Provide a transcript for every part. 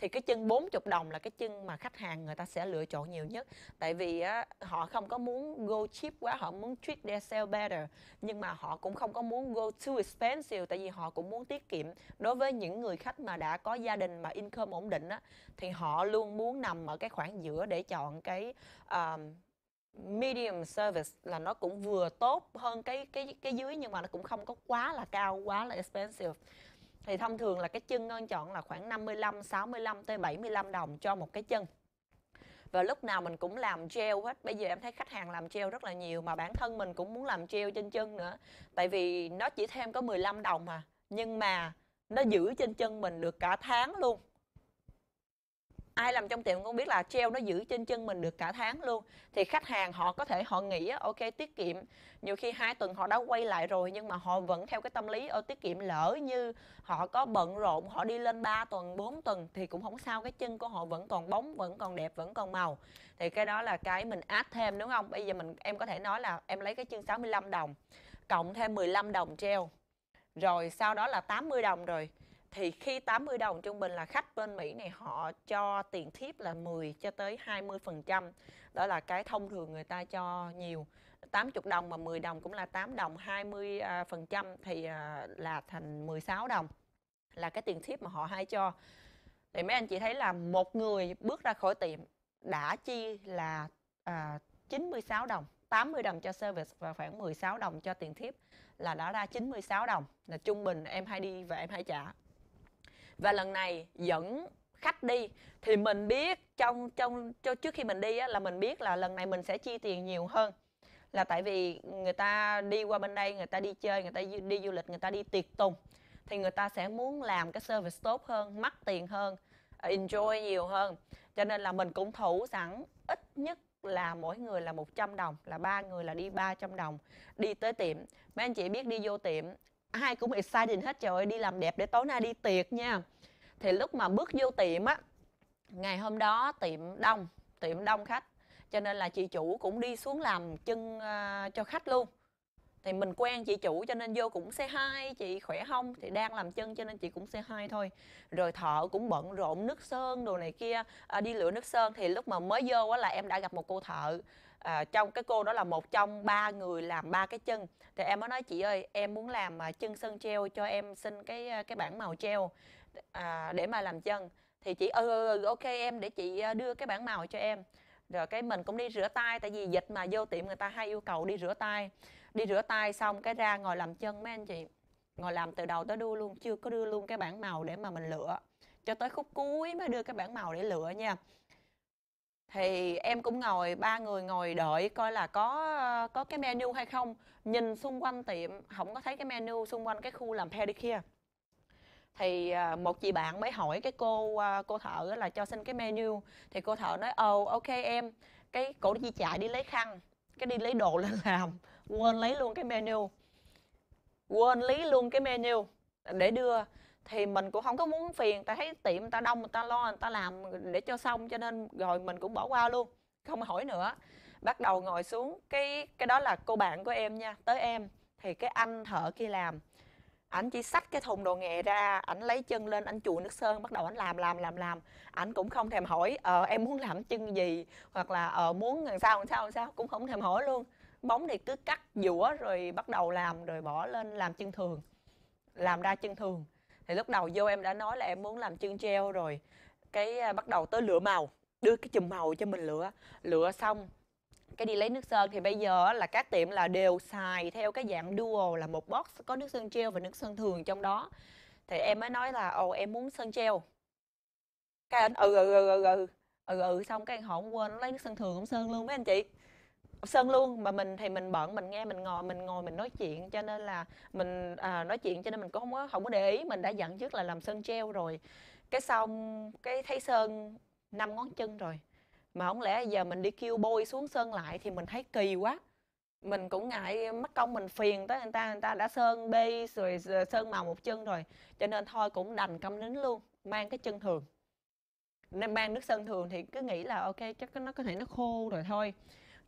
thì cái chân 40 đồng là cái chân mà khách hàng người ta sẽ lựa chọn nhiều nhất tại vì á, họ không có muốn go cheap quá họ muốn treat themselves better nhưng mà họ cũng không có muốn go too expensive tại vì họ cũng muốn tiết kiệm đối với những người khách mà đã có gia đình mà income ổn định á, thì họ luôn muốn nằm ở cái khoảng giữa để chọn cái um, medium service là nó cũng vừa tốt hơn cái cái cái dưới nhưng mà nó cũng không có quá là cao quá là expensive thì thông thường là cái chân ngân chọn là khoảng 55 65 tới 75 đồng cho một cái chân và lúc nào mình cũng làm treo hết bây giờ em thấy khách hàng làm treo rất là nhiều mà bản thân mình cũng muốn làm treo trên chân nữa tại vì nó chỉ thêm có 15 đồng mà nhưng mà nó giữ trên chân mình được cả tháng luôn ai làm trong tiệm cũng biết là treo nó giữ trên chân mình được cả tháng luôn thì khách hàng họ có thể họ nghĩ ok tiết kiệm nhiều khi hai tuần họ đã quay lại rồi nhưng mà họ vẫn theo cái tâm lý ở tiết kiệm lỡ như họ có bận rộn họ đi lên 3 tuần 4 tuần thì cũng không sao cái chân của họ vẫn còn bóng vẫn còn đẹp vẫn còn màu thì cái đó là cái mình add thêm đúng không bây giờ mình em có thể nói là em lấy cái chân 65 đồng cộng thêm 15 đồng treo rồi sau đó là 80 đồng rồi thì khi 80 đồng trung bình là khách bên Mỹ này họ cho tiền tip là 10 cho tới 20%. Đó là cái thông thường người ta cho nhiều. 80 đồng mà 10 đồng cũng là 8 đồng, 20% à, thì à, là thành 16 đồng. Là cái tiền tip mà họ hay cho. Thì mấy anh chị thấy là một người bước ra khỏi tiệm đã chi là à, 96 đồng. 80 đồng cho service và khoảng 16 đồng cho tiền tip là đã ra 96 đồng là trung bình em hay đi và em hay trả và lần này dẫn khách đi thì mình biết trong trong cho trước khi mình đi á, là mình biết là lần này mình sẽ chi tiền nhiều hơn là tại vì người ta đi qua bên đây người ta đi chơi người ta đi du lịch người ta đi tiệc tùng thì người ta sẽ muốn làm cái service tốt hơn mắc tiền hơn à, enjoy nhiều hơn cho nên là mình cũng thủ sẵn ít nhất là mỗi người là 100 đồng là ba người là đi 300 đồng đi tới tiệm mấy anh chị biết đi vô tiệm ai cũng excited hết trời ơi đi làm đẹp để tối nay đi tiệc nha thì lúc mà bước vô tiệm á ngày hôm đó tiệm đông tiệm đông khách cho nên là chị chủ cũng đi xuống làm chân uh, cho khách luôn thì mình quen chị chủ cho nên vô cũng xe hai chị khỏe không thì đang làm chân cho nên chị cũng xe hai thôi rồi thợ cũng bận rộn nước sơn đồ này kia à, đi lựa nước sơn thì lúc mà mới vô á là em đã gặp một cô thợ à, trong cái cô đó là một trong ba người làm ba cái chân thì em mới nói chị ơi em muốn làm mà chân sơn treo cho em xin cái à, cái bảng màu treo à, để mà làm chân thì chị ừ, ừ, ừ, ừ ok em để chị à, đưa cái bảng màu cho em rồi cái mình cũng đi rửa tay tại vì dịch mà vô tiệm người ta hay yêu cầu đi rửa tay đi rửa tay xong cái ra ngồi làm chân mấy anh chị ngồi làm từ đầu tới đuôi luôn chưa có đưa luôn cái bảng màu để mà mình lựa cho tới khúc cuối mới đưa cái bảng màu để lựa nha thì em cũng ngồi ba người ngồi đợi coi là có có cái menu hay không nhìn xung quanh tiệm không có thấy cái menu xung quanh cái khu làm pedicure thì à, một chị bạn mới hỏi cái cô à, cô thợ là cho xin cái menu thì cô thợ nói ồ oh, ok em cái cổ đi chạy đi lấy khăn cái đi lấy đồ lên làm quên lấy luôn cái menu quên lấy luôn cái menu để đưa thì mình cũng không có muốn phiền ta thấy tiệm ta đông người ta lo người ta làm để cho xong cho nên rồi mình cũng bỏ qua luôn không hỏi nữa bắt đầu ngồi xuống cái cái đó là cô bạn của em nha tới em thì cái anh thợ kia làm ảnh chỉ xách cái thùng đồ nghề ra ảnh lấy chân lên anh chùi nước sơn bắt đầu ảnh làm làm làm làm ảnh cũng không thèm hỏi ờ em muốn làm chân gì hoặc là ờ muốn làm sao làm sao làm sao cũng không thèm hỏi luôn bóng thì cứ cắt dũa rồi bắt đầu làm rồi bỏ lên làm chân thường làm ra chân thường thì lúc đầu vô em đã nói là em muốn làm chân treo rồi cái à, bắt đầu tới lựa màu đưa cái chùm màu cho mình lựa lựa xong cái đi lấy nước sơn thì bây giờ là các tiệm là đều xài theo cái dạng dual là một box có nước sơn treo và nước sơn thường trong đó thì em mới nói là ồ em muốn sơn treo cái anh ừ, ừ ừ ừ ừ ừ ừ xong cái anh họ không quên lấy nước sơn thường cũng sơn luôn mấy anh chị sơn luôn mà mình thì mình bận mình nghe mình ngồi mình ngồi mình nói chuyện cho nên là mình à, nói chuyện cho nên mình cũng không có không có để ý mình đã dặn trước là làm sơn treo rồi cái xong cái thấy sơn năm ngón chân rồi mà không lẽ giờ mình đi kêu bôi xuống sơn lại thì mình thấy kỳ quá mình cũng ngại mất công mình phiền tới người ta người ta đã sơn bê rồi sơn màu một chân rồi cho nên thôi cũng đành câm nín luôn mang cái chân thường nên mang nước sơn thường thì cứ nghĩ là ok chắc nó có thể nó khô rồi thôi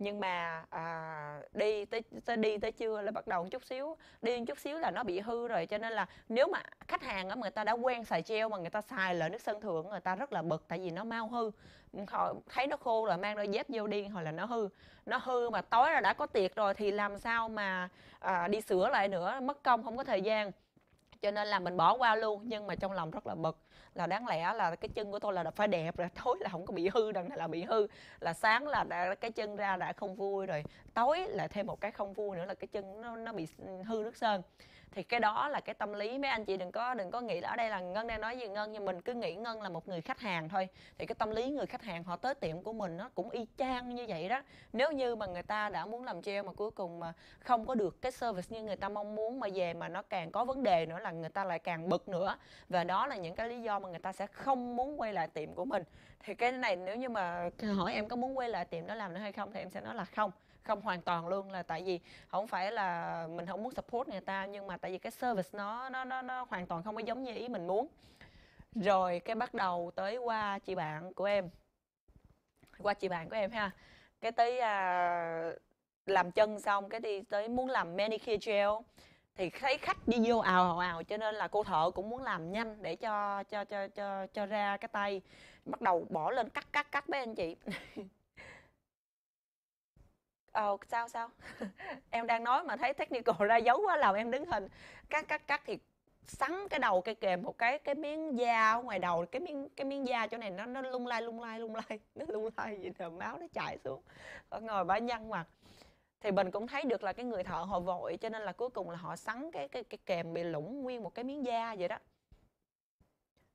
nhưng mà à, đi tới, tới đi tới chưa là bắt đầu một chút xíu đi một chút xíu là nó bị hư rồi cho nên là nếu mà khách hàng á người ta đã quen xài treo mà người ta xài lại nước sơn thượng người ta rất là bực tại vì nó mau hư họ thấy nó khô rồi mang đôi dép vô đi hoặc là nó hư nó hư mà tối là đã có tiệc rồi thì làm sao mà à, đi sửa lại nữa mất công không có thời gian cho nên là mình bỏ qua luôn nhưng mà trong lòng rất là bực là đáng lẽ là cái chân của tôi là phải đẹp rồi tối là không có bị hư đằng này là bị hư là sáng là đã, cái chân ra đã không vui rồi tối là thêm một cái không vui nữa là cái chân nó nó bị hư nước sơn thì cái đó là cái tâm lý mấy anh chị đừng có đừng có nghĩ là ở đây là ngân đang nói gì ngân nhưng mình cứ nghĩ ngân là một người khách hàng thôi thì cái tâm lý người khách hàng họ tới tiệm của mình nó cũng y chang như vậy đó nếu như mà người ta đã muốn làm treo mà cuối cùng mà không có được cái service như người ta mong muốn mà về mà nó càng có vấn đề nữa là người ta lại càng bực nữa và đó là những cái lý do mà người ta sẽ không muốn quay lại tiệm của mình thì cái này nếu như mà hỏi em có muốn quay lại tiệm đó làm nữa hay không thì em sẽ nói là không không hoàn toàn luôn là tại vì không phải là mình không muốn support người ta nhưng mà tại vì cái service nó nó nó, nó hoàn toàn không có giống như ý mình muốn rồi cái bắt đầu tới qua chị bạn của em qua chị bạn của em ha cái tới à, làm chân xong cái đi tới muốn làm manicure gel thì thấy khách đi vô ào ào ào cho nên là cô thợ cũng muốn làm nhanh để cho cho cho cho cho ra cái tay bắt đầu bỏ lên cắt cắt cắt với anh chị ờ sao sao em đang nói mà thấy technical ra dấu quá làm em đứng hình cắt cắt cắt thì sắn cái đầu cây kềm một cái cái miếng da ở ngoài đầu cái miếng cái miếng da chỗ này nó nó lung lay lung lay lung lay nó lung lay vậy là máu nó chảy xuống ở ngồi bả nhăn mặt thì mình cũng thấy được là cái người thợ họ vội cho nên là cuối cùng là họ sắn cái cái cái kèm bị lủng nguyên một cái miếng da vậy đó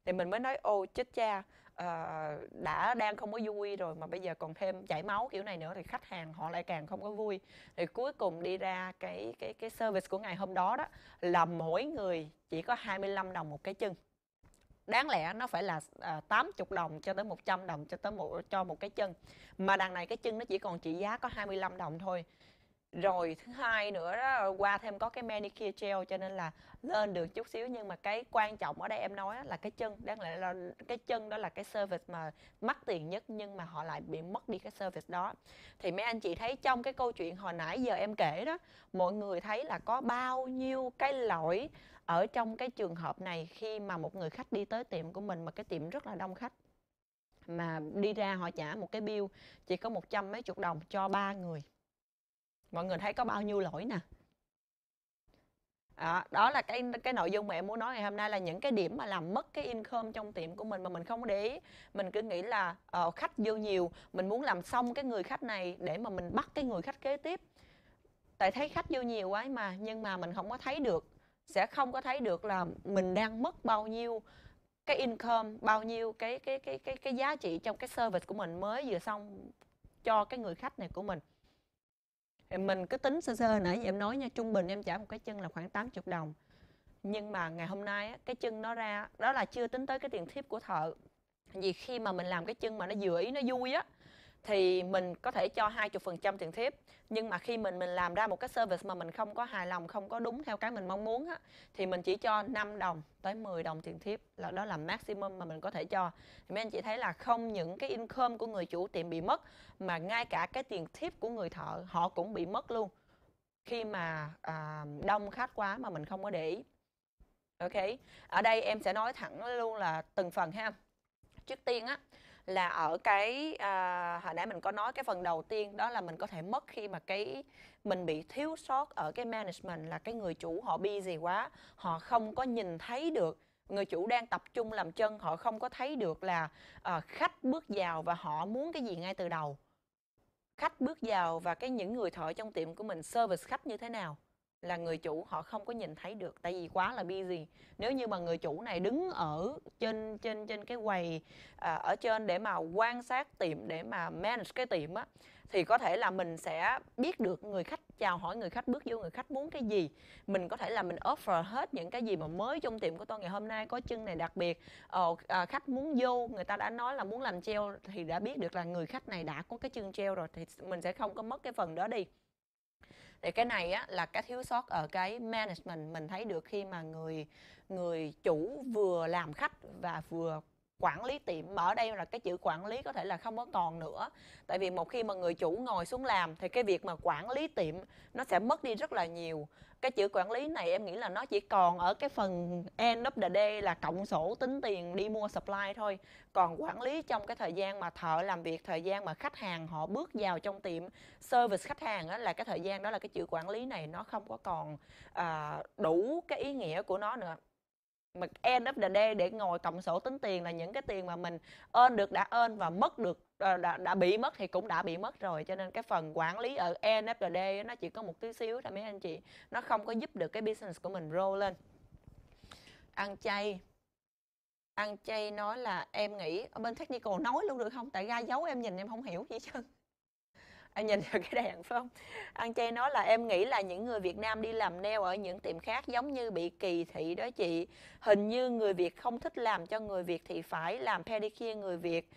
thì mình mới nói ô chết cha uh, đã đang không có vui rồi mà bây giờ còn thêm chảy máu kiểu này nữa thì khách hàng họ lại càng không có vui thì cuối cùng đi ra cái cái cái service của ngày hôm đó đó là mỗi người chỉ có 25 đồng một cái chân đáng lẽ nó phải là à, ờ, 80 đồng cho tới 100 đồng cho tới một cho một cái chân mà đằng này cái chân nó chỉ còn trị giá có 25 đồng thôi rồi thứ hai nữa đó, qua thêm có cái manicure gel cho nên là lên được chút xíu nhưng mà cái quan trọng ở đây em nói là cái chân đang lại là cái chân đó là cái service mà mắc tiền nhất nhưng mà họ lại bị mất đi cái service đó thì mấy anh chị thấy trong cái câu chuyện hồi nãy giờ em kể đó mọi người thấy là có bao nhiêu cái lỗi ở trong cái trường hợp này khi mà một người khách đi tới tiệm của mình mà cái tiệm rất là đông khách mà đi ra họ trả một cái bill chỉ có một trăm mấy chục đồng cho ba người mọi người thấy có bao nhiêu lỗi nè đó, đó là cái cái nội dung mà em muốn nói ngày hôm nay là những cái điểm mà làm mất cái income trong tiệm của mình mà mình không để ý mình cứ nghĩ là uh, khách vô nhiều mình muốn làm xong cái người khách này để mà mình bắt cái người khách kế tiếp tại thấy khách vô nhiều quá mà nhưng mà mình không có thấy được sẽ không có thấy được là mình đang mất bao nhiêu cái income bao nhiêu cái cái cái cái cái giá trị trong cái service của mình mới vừa xong cho cái người khách này của mình mình cứ tính sơ sơ nãy em nói nha trung bình em trả một cái chân là khoảng 80 đồng nhưng mà ngày hôm nay á, cái chân nó ra đó là chưa tính tới cái tiền tip của thợ vì khi mà mình làm cái chân mà nó vừa ý nó vui á thì mình có thể cho 20% tiền tip nhưng mà khi mình mình làm ra một cái service mà mình không có hài lòng không có đúng theo cái mình mong muốn á, thì mình chỉ cho 5 đồng tới 10 đồng tiền tip là đó là maximum mà mình có thể cho thì mấy anh chị thấy là không những cái income của người chủ tiệm bị mất mà ngay cả cái tiền tip của người thợ họ cũng bị mất luôn khi mà à, đông khách quá mà mình không có để ý ok ở đây em sẽ nói thẳng luôn là từng phần ha trước tiên á là ở cái à, hồi nãy mình có nói cái phần đầu tiên đó là mình có thể mất khi mà cái mình bị thiếu sót ở cái management là cái người chủ họ busy quá họ không có nhìn thấy được người chủ đang tập trung làm chân họ không có thấy được là à, khách bước vào và họ muốn cái gì ngay từ đầu khách bước vào và cái những người thợ trong tiệm của mình service khách như thế nào là người chủ họ không có nhìn thấy được tại vì quá là busy nếu như mà người chủ này đứng ở trên trên trên cái quầy à, ở trên để mà quan sát tiệm để mà manage cái tiệm á thì có thể là mình sẽ biết được người khách chào hỏi người khách bước vô người khách muốn cái gì mình có thể là mình offer hết những cái gì mà mới trong tiệm của tôi ngày hôm nay có chân này đặc biệt ờ, à, khách muốn vô người ta đã nói là muốn làm treo thì đã biết được là người khách này đã có cái chân treo rồi thì mình sẽ không có mất cái phần đó đi thì cái này á, là cái thiếu sót ở cái management mình thấy được khi mà người người chủ vừa làm khách và vừa quản lý tiệm mà ở đây là cái chữ quản lý có thể là không có còn nữa tại vì một khi mà người chủ ngồi xuống làm thì cái việc mà quản lý tiệm nó sẽ mất đi rất là nhiều cái chữ quản lý này em nghĩ là nó chỉ còn ở cái phần end of the day là cộng sổ tính tiền đi mua supply thôi còn quản lý trong cái thời gian mà thợ làm việc thời gian mà khách hàng họ bước vào trong tiệm service khách hàng đó là cái thời gian đó là cái chữ quản lý này nó không có còn à, đủ cái ý nghĩa của nó nữa mà end of the day để ngồi cộng sổ tính tiền là những cái tiền mà mình ơn được đã ơn và mất được đã, ờ, đã, đã bị mất thì cũng đã bị mất rồi cho nên cái phần quản lý ở end of the day nó chỉ có một tí xíu thôi mấy anh chị nó không có giúp được cái business của mình grow lên ăn chay ăn chay nói là em nghĩ ở bên technical nói luôn được không tại ga giấu em nhìn em không hiểu gì chứ anh nhìn vào cái đèn phải không anh chay nói là em nghĩ là những người Việt Nam đi làm neo ở những tiệm khác giống như bị kỳ thị đó chị hình như người Việt không thích làm cho người Việt thì phải làm pedicure người Việt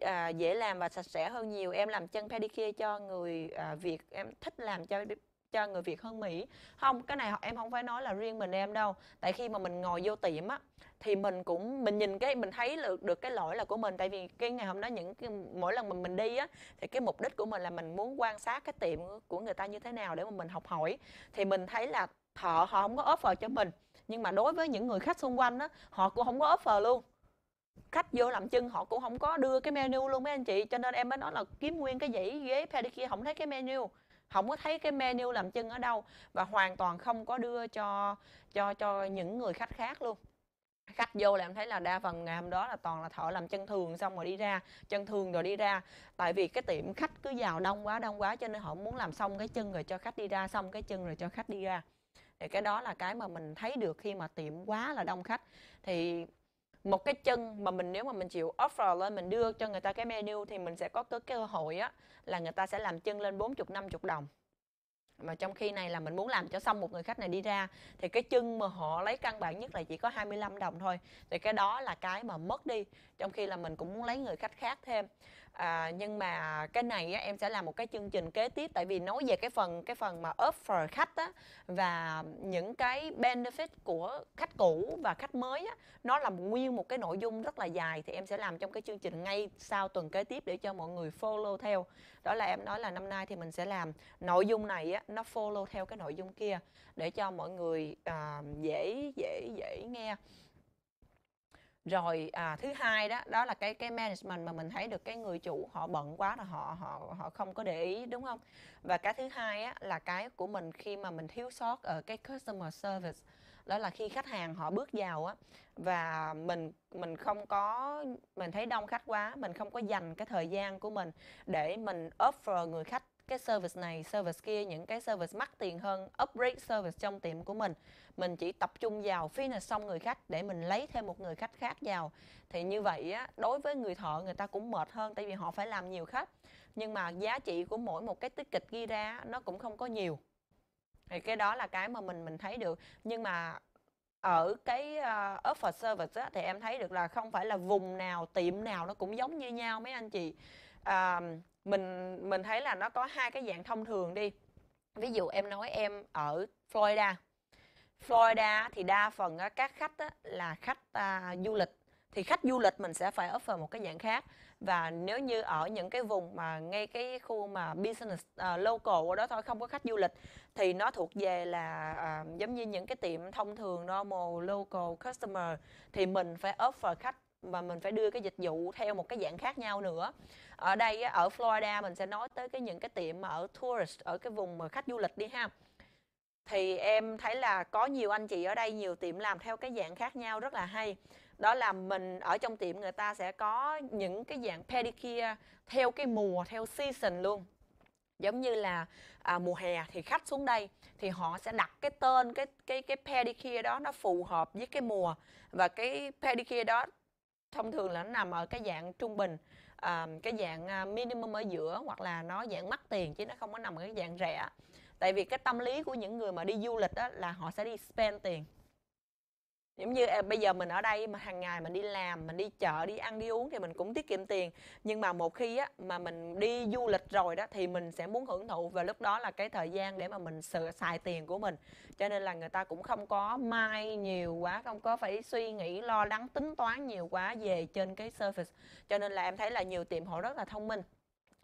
à, dễ làm và sạch sẽ hơn nhiều em làm chân pedicure cho người à, Việt em thích làm cho cho người Việt hơn Mỹ không cái này em không phải nói là riêng mình em đâu tại khi mà mình ngồi vô tiệm á thì mình cũng mình nhìn cái mình thấy được được cái lỗi là của mình tại vì cái ngày hôm đó những cái, mỗi lần mình mình đi á thì cái mục đích của mình là mình muốn quan sát cái tiệm của người ta như thế nào để mà mình học hỏi thì mình thấy là thợ họ không có offer cho mình nhưng mà đối với những người khách xung quanh á họ cũng không có offer luôn khách vô làm chân họ cũng không có đưa cái menu luôn mấy anh chị cho nên em mới nói là kiếm nguyên cái dãy ghế pedicure không thấy cái menu không có thấy cái menu làm chân ở đâu và hoàn toàn không có đưa cho cho cho những người khách khác luôn khách vô là em thấy là đa phần ngày hôm đó là toàn là thợ làm chân thường xong rồi đi ra chân thường rồi đi ra tại vì cái tiệm khách cứ vào đông quá đông quá cho nên họ muốn làm xong cái chân rồi cho khách đi ra xong cái chân rồi cho khách đi ra thì cái đó là cái mà mình thấy được khi mà tiệm quá là đông khách thì một cái chân mà mình nếu mà mình chịu offer lên mình đưa cho người ta cái menu thì mình sẽ có cái cơ hội á là người ta sẽ làm chân lên 40 50 đồng mà trong khi này là mình muốn làm cho xong một người khách này đi ra thì cái chân mà họ lấy căn bản nhất là chỉ có 25 đồng thôi thì cái đó là cái mà mất đi trong khi là mình cũng muốn lấy người khách khác thêm à, nhưng mà cái này á, em sẽ làm một cái chương trình kế tiếp tại vì nói về cái phần cái phần mà offer khách á, và những cái benefit của khách cũ và khách mới á, nó là nguyên một cái nội dung rất là dài thì em sẽ làm trong cái chương trình ngay sau tuần kế tiếp để cho mọi người follow theo đó là em nói là năm nay thì mình sẽ làm nội dung này á, nó follow theo cái nội dung kia để cho mọi người à, dễ dễ dễ nghe rồi à, thứ hai đó đó là cái cái management mà mình thấy được cái người chủ họ bận quá là họ họ họ không có để ý đúng không và cái thứ hai á, là cái của mình khi mà mình thiếu sót ở cái customer service đó là khi khách hàng họ bước vào á và mình mình không có mình thấy đông khách quá mình không có dành cái thời gian của mình để mình offer người khách cái service này service kia những cái service mắc tiền hơn upgrade service trong tiệm của mình mình chỉ tập trung vào finish xong người khách để mình lấy thêm một người khách khác vào thì như vậy á đối với người thợ người ta cũng mệt hơn tại vì họ phải làm nhiều khách nhưng mà giá trị của mỗi một cái ticket ghi ra nó cũng không có nhiều thì cái đó là cái mà mình mình thấy được nhưng mà ở cái uh, offer service á, thì em thấy được là không phải là vùng nào tiệm nào nó cũng giống như nhau mấy anh chị uh, mình mình thấy là nó có hai cái dạng thông thường đi ví dụ em nói em ở Florida Florida thì đa phần các khách là khách à, du lịch thì khách du lịch mình sẽ phải offer một cái dạng khác và nếu như ở những cái vùng mà ngay cái khu mà business uh, local ở đó thôi không có khách du lịch thì nó thuộc về là uh, giống như những cái tiệm thông thường normal local customer thì mình phải offer khách và mình phải đưa cái dịch vụ theo một cái dạng khác nhau nữa ở đây ở Florida mình sẽ nói tới cái những cái tiệm mà ở tourist ở cái vùng mà khách du lịch đi ha thì em thấy là có nhiều anh chị ở đây nhiều tiệm làm theo cái dạng khác nhau rất là hay đó là mình ở trong tiệm người ta sẽ có những cái dạng pedicure theo cái mùa theo season luôn giống như là à, mùa hè thì khách xuống đây thì họ sẽ đặt cái tên cái cái cái pedicure đó nó phù hợp với cái mùa và cái pedicure đó thông thường là nó nằm ở cái dạng trung bình à, cái dạng ờ, minimum ở giữa hoặc là nó dạng mắc tiền chứ nó không có nằm ở cái dạng rẻ tại vì cái tâm lý của những người mà đi du lịch đó là họ sẽ đi spend tiền giống như à, bây giờ mình ở đây mà hàng ngày mình đi làm mình đi chợ đi ăn đi uống thì mình cũng tiết kiệm tiền nhưng mà một khi á mà mình đi du lịch rồi đó thì mình sẽ muốn hưởng thụ và lúc đó là cái thời gian để mà mình sự xài tiền của mình cho nên là người ta cũng không có mai nhiều quá không có phải suy nghĩ lo lắng tính toán nhiều quá về trên cái service cho nên là em thấy là nhiều tiệm họ rất là thông minh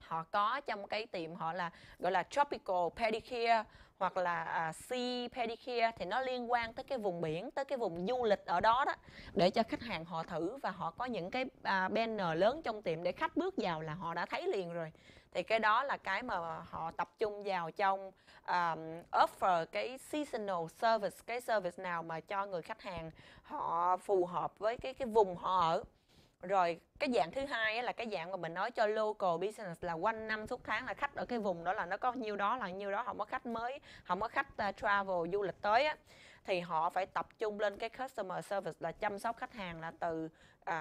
họ có trong cái tiệm họ là gọi là tropical pedicure hoặc là à, sea pedicure thì nó liên quan tới cái vùng biển tới cái vùng du lịch ở đó đó để cho khách hàng họ thử và họ có những cái à, banner lớn trong tiệm để khách bước vào là họ đã thấy liền rồi thì cái đó là cái mà họ tập trung vào trong um, offer cái seasonal service cái service nào mà cho người khách hàng họ phù hợp với cái cái vùng họ ở rồi cái dạng thứ hai là cái dạng mà mình nói cho local business là quanh năm suốt tháng là khách ở cái vùng đó là nó có nhiêu đó là nhiêu đó không có khách mới không có khách ờ, travel du lịch tới á thì họ phải tập trung lên cái customer service là chăm sóc khách hàng là từ uh,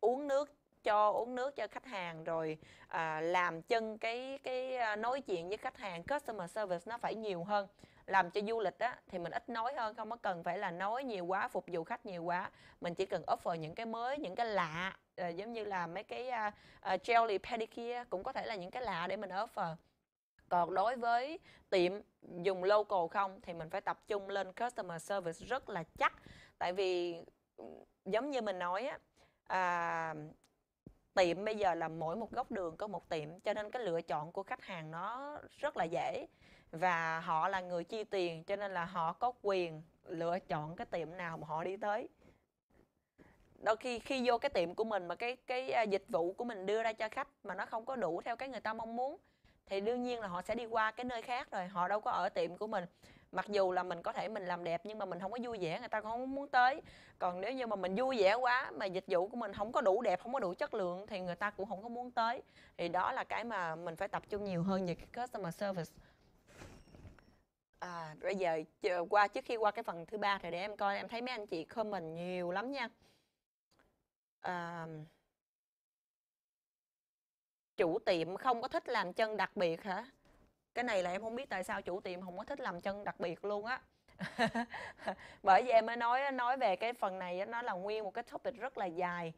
uống nước cho uống nước cho khách hàng rồi à, làm chân cái cái ờ, nói chuyện với khách hàng customer service nó phải nhiều hơn làm cho du lịch á thì mình ít nói hơn không có cần phải là nói nhiều quá phục vụ khách nhiều quá mình chỉ cần offer những cái mới những cái lạ à, giống như là mấy cái uh, ờ, uh, ờ, jelly pedicure cũng có thể là những cái lạ để mình offer còn đối với tiệm dùng local không thì mình phải tập trung lên customer service rất là chắc tại vì giống như mình nói á à, tiệm bây giờ là mỗi một góc đường có một tiệm cho nên cái lựa chọn của khách hàng nó rất là dễ và họ là người chi tiền cho nên là họ có quyền lựa chọn cái tiệm nào mà họ đi tới đôi khi khi vô cái tiệm của mình mà cái cái à, dịch vụ của mình đưa ra cho khách mà nó không có đủ theo cái người ta mong muốn thì đương nhiên là họ sẽ đi qua cái nơi khác rồi họ đâu có ở tiệm của mình mặc dù là mình có thể mình làm đẹp nhưng mà mình không có vui vẻ người ta cũng không muốn tới còn nếu như mà mình vui vẻ quá mà dịch vụ của mình không có đủ đẹp không có đủ chất lượng thì người ta cũng không có muốn tới thì đó là cái mà mình phải tập trung nhiều hơn về cái customer service À, bây giờ qua trước khi qua cái phần thứ ba thì để em coi em thấy mấy anh chị comment nhiều lắm nha. À, chủ tiệm không có thích làm chân đặc biệt hả? Cái này là em không biết tại sao chủ tiệm không có thích làm chân đặc biệt luôn á. Bởi vì em mới nói nói về cái phần này nó là nguyên một cái topic rất là dài.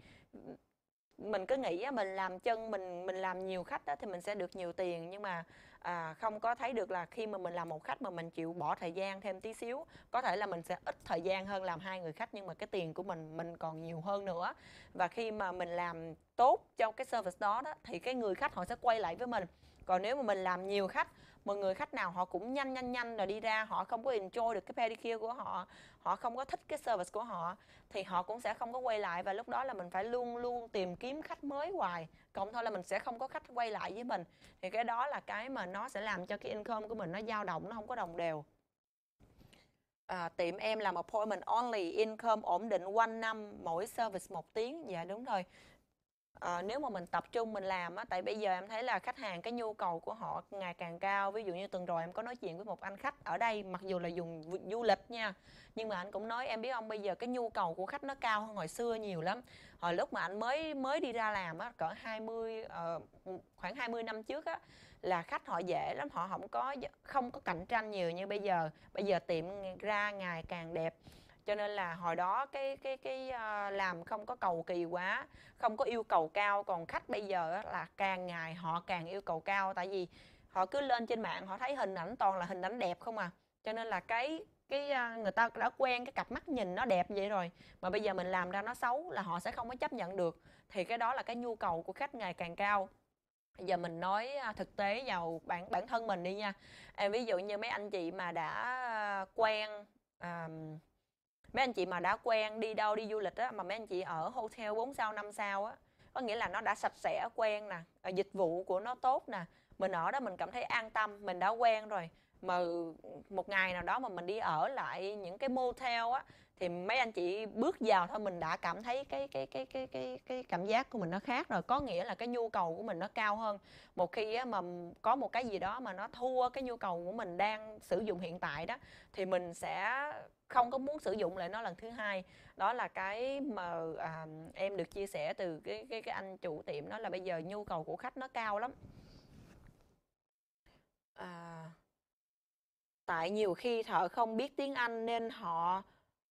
Mình cứ nghĩ mình làm chân mình mình làm nhiều khách đó, thì mình sẽ được nhiều tiền nhưng mà à, không có thấy được là khi mà mình làm một khách mà mình chịu bỏ thời gian thêm tí xíu có thể là mình sẽ ít thời gian hơn làm hai người khách nhưng mà cái tiền của mình mình còn nhiều hơn nữa và khi mà mình làm tốt cho cái service đó, đó thì cái người khách họ sẽ quay lại với mình còn nếu mà mình làm nhiều khách mọi người khách nào họ cũng nhanh nhanh nhanh rồi đi ra họ không có enjoy được cái pedicure của họ họ không có thích cái service của họ thì họ cũng sẽ không có quay lại và lúc đó là mình phải luôn luôn tìm kiếm khách mới hoài cộng thôi là mình sẽ không có khách quay lại với mình thì cái đó là cái mà nó sẽ làm cho cái income của mình nó dao động nó không có đồng đều à, tiệm em làm appointment only income ổn định quanh năm mỗi service một tiếng dạ đúng rồi à, nếu mà mình tập trung mình làm á tại bây giờ em thấy là khách hàng cái nhu cầu của họ ngày càng cao ví dụ như tuần rồi em có nói chuyện với một anh khách ở đây mặc dù là dùng du lịch nha nhưng mà anh cũng nói em biết không bây giờ cái nhu cầu của khách nó cao hơn hồi xưa nhiều lắm hồi lúc mà anh mới mới đi ra làm á cỡ 20 uh, ờ, khoảng 20 năm trước á là khách họ dễ lắm họ không có không có cạnh tranh nhiều như bây giờ bây giờ tiệm ra ngày càng đẹp cho nên là hồi đó cái cái cái ờ, làm không có cầu kỳ quá không có yêu cầu cao còn khách bây giờ là càng ngày họ càng yêu cầu cao tại vì họ cứ lên trên mạng họ thấy hình ảnh toàn là hình ảnh đẹp không à cho nên là cái cái ờ, người ta đã quen cái cặp mắt nhìn nó đẹp vậy rồi mà bây giờ mình làm ra nó xấu là họ sẽ không có chấp nhận được thì cái đó là cái nhu cầu của khách ngày càng cao bây giờ mình nói ờ, thực tế vào bản bản thân mình đi nha em ví dụ như mấy anh chị mà đã quen um, mấy anh chị mà đã quen đi đâu đi du lịch á mà mấy anh chị ở hotel 4 sao 5 sao á có nghĩa là nó đã sạch sẽ quen nè à, dịch vụ của nó tốt nè mình ở đó mình cảm thấy an tâm mình đã quen rồi mà một ngày nào đó mà mình đi ở lại những cái motel á thì mấy anh chị bước vào thôi mình đã cảm thấy cái cái cái cái cái cái cảm giác của mình nó khác rồi có nghĩa là cái nhu cầu của mình nó cao hơn một khi á, mà có một cái gì đó mà nó thua cái nhu cầu của mình đang sử dụng hiện tại đó thì mình sẽ không có muốn sử dụng lại nó lần thứ hai đó là cái mà à, em được chia sẻ từ cái cái cái anh chủ tiệm đó là bây giờ nhu cầu của khách nó cao lắm à, tại nhiều khi thợ không biết tiếng Anh nên họ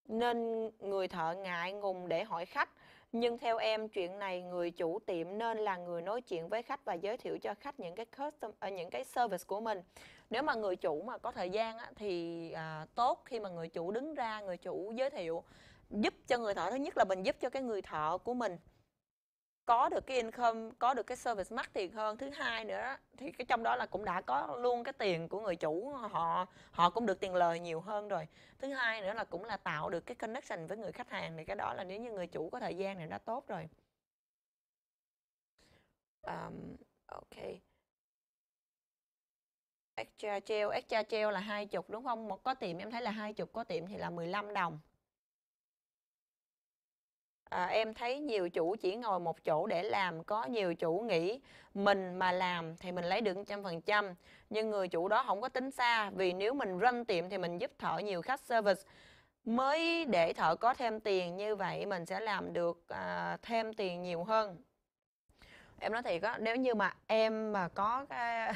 nên người thợ ngại ngùng để hỏi khách nhưng theo em chuyện này người chủ tiệm nên là người nói chuyện với khách và giới thiệu cho khách những cái custom, ờ, những cái service của mình nếu mà người chủ mà có thời gian á, thì à, tốt khi mà người chủ đứng ra người chủ giới thiệu giúp cho người thợ thứ nhất là mình giúp cho cái người thợ của mình có được cái income có được cái service mắc tiền hơn thứ hai nữa thì cái trong đó là cũng đã có luôn cái tiền của người chủ họ họ cũng được tiền lời nhiều hơn rồi thứ hai nữa là cũng là tạo được cái connection với người khách hàng thì cái đó là nếu như người chủ có thời gian thì đã tốt rồi um, ok extra treo extra treo là hai chục đúng không một có tiệm em thấy là hai chục có tiệm thì là 15 đồng à, em thấy nhiều chủ chỉ ngồi một chỗ để làm có nhiều chủ nghĩ mình mà làm thì mình lấy được trăm phần trăm nhưng người chủ đó không có tính xa vì nếu mình run tiệm thì mình giúp thợ nhiều khách service mới để thợ có thêm tiền như vậy mình sẽ làm được à, thêm tiền nhiều hơn em nói thiệt á nếu như mà em mà có cái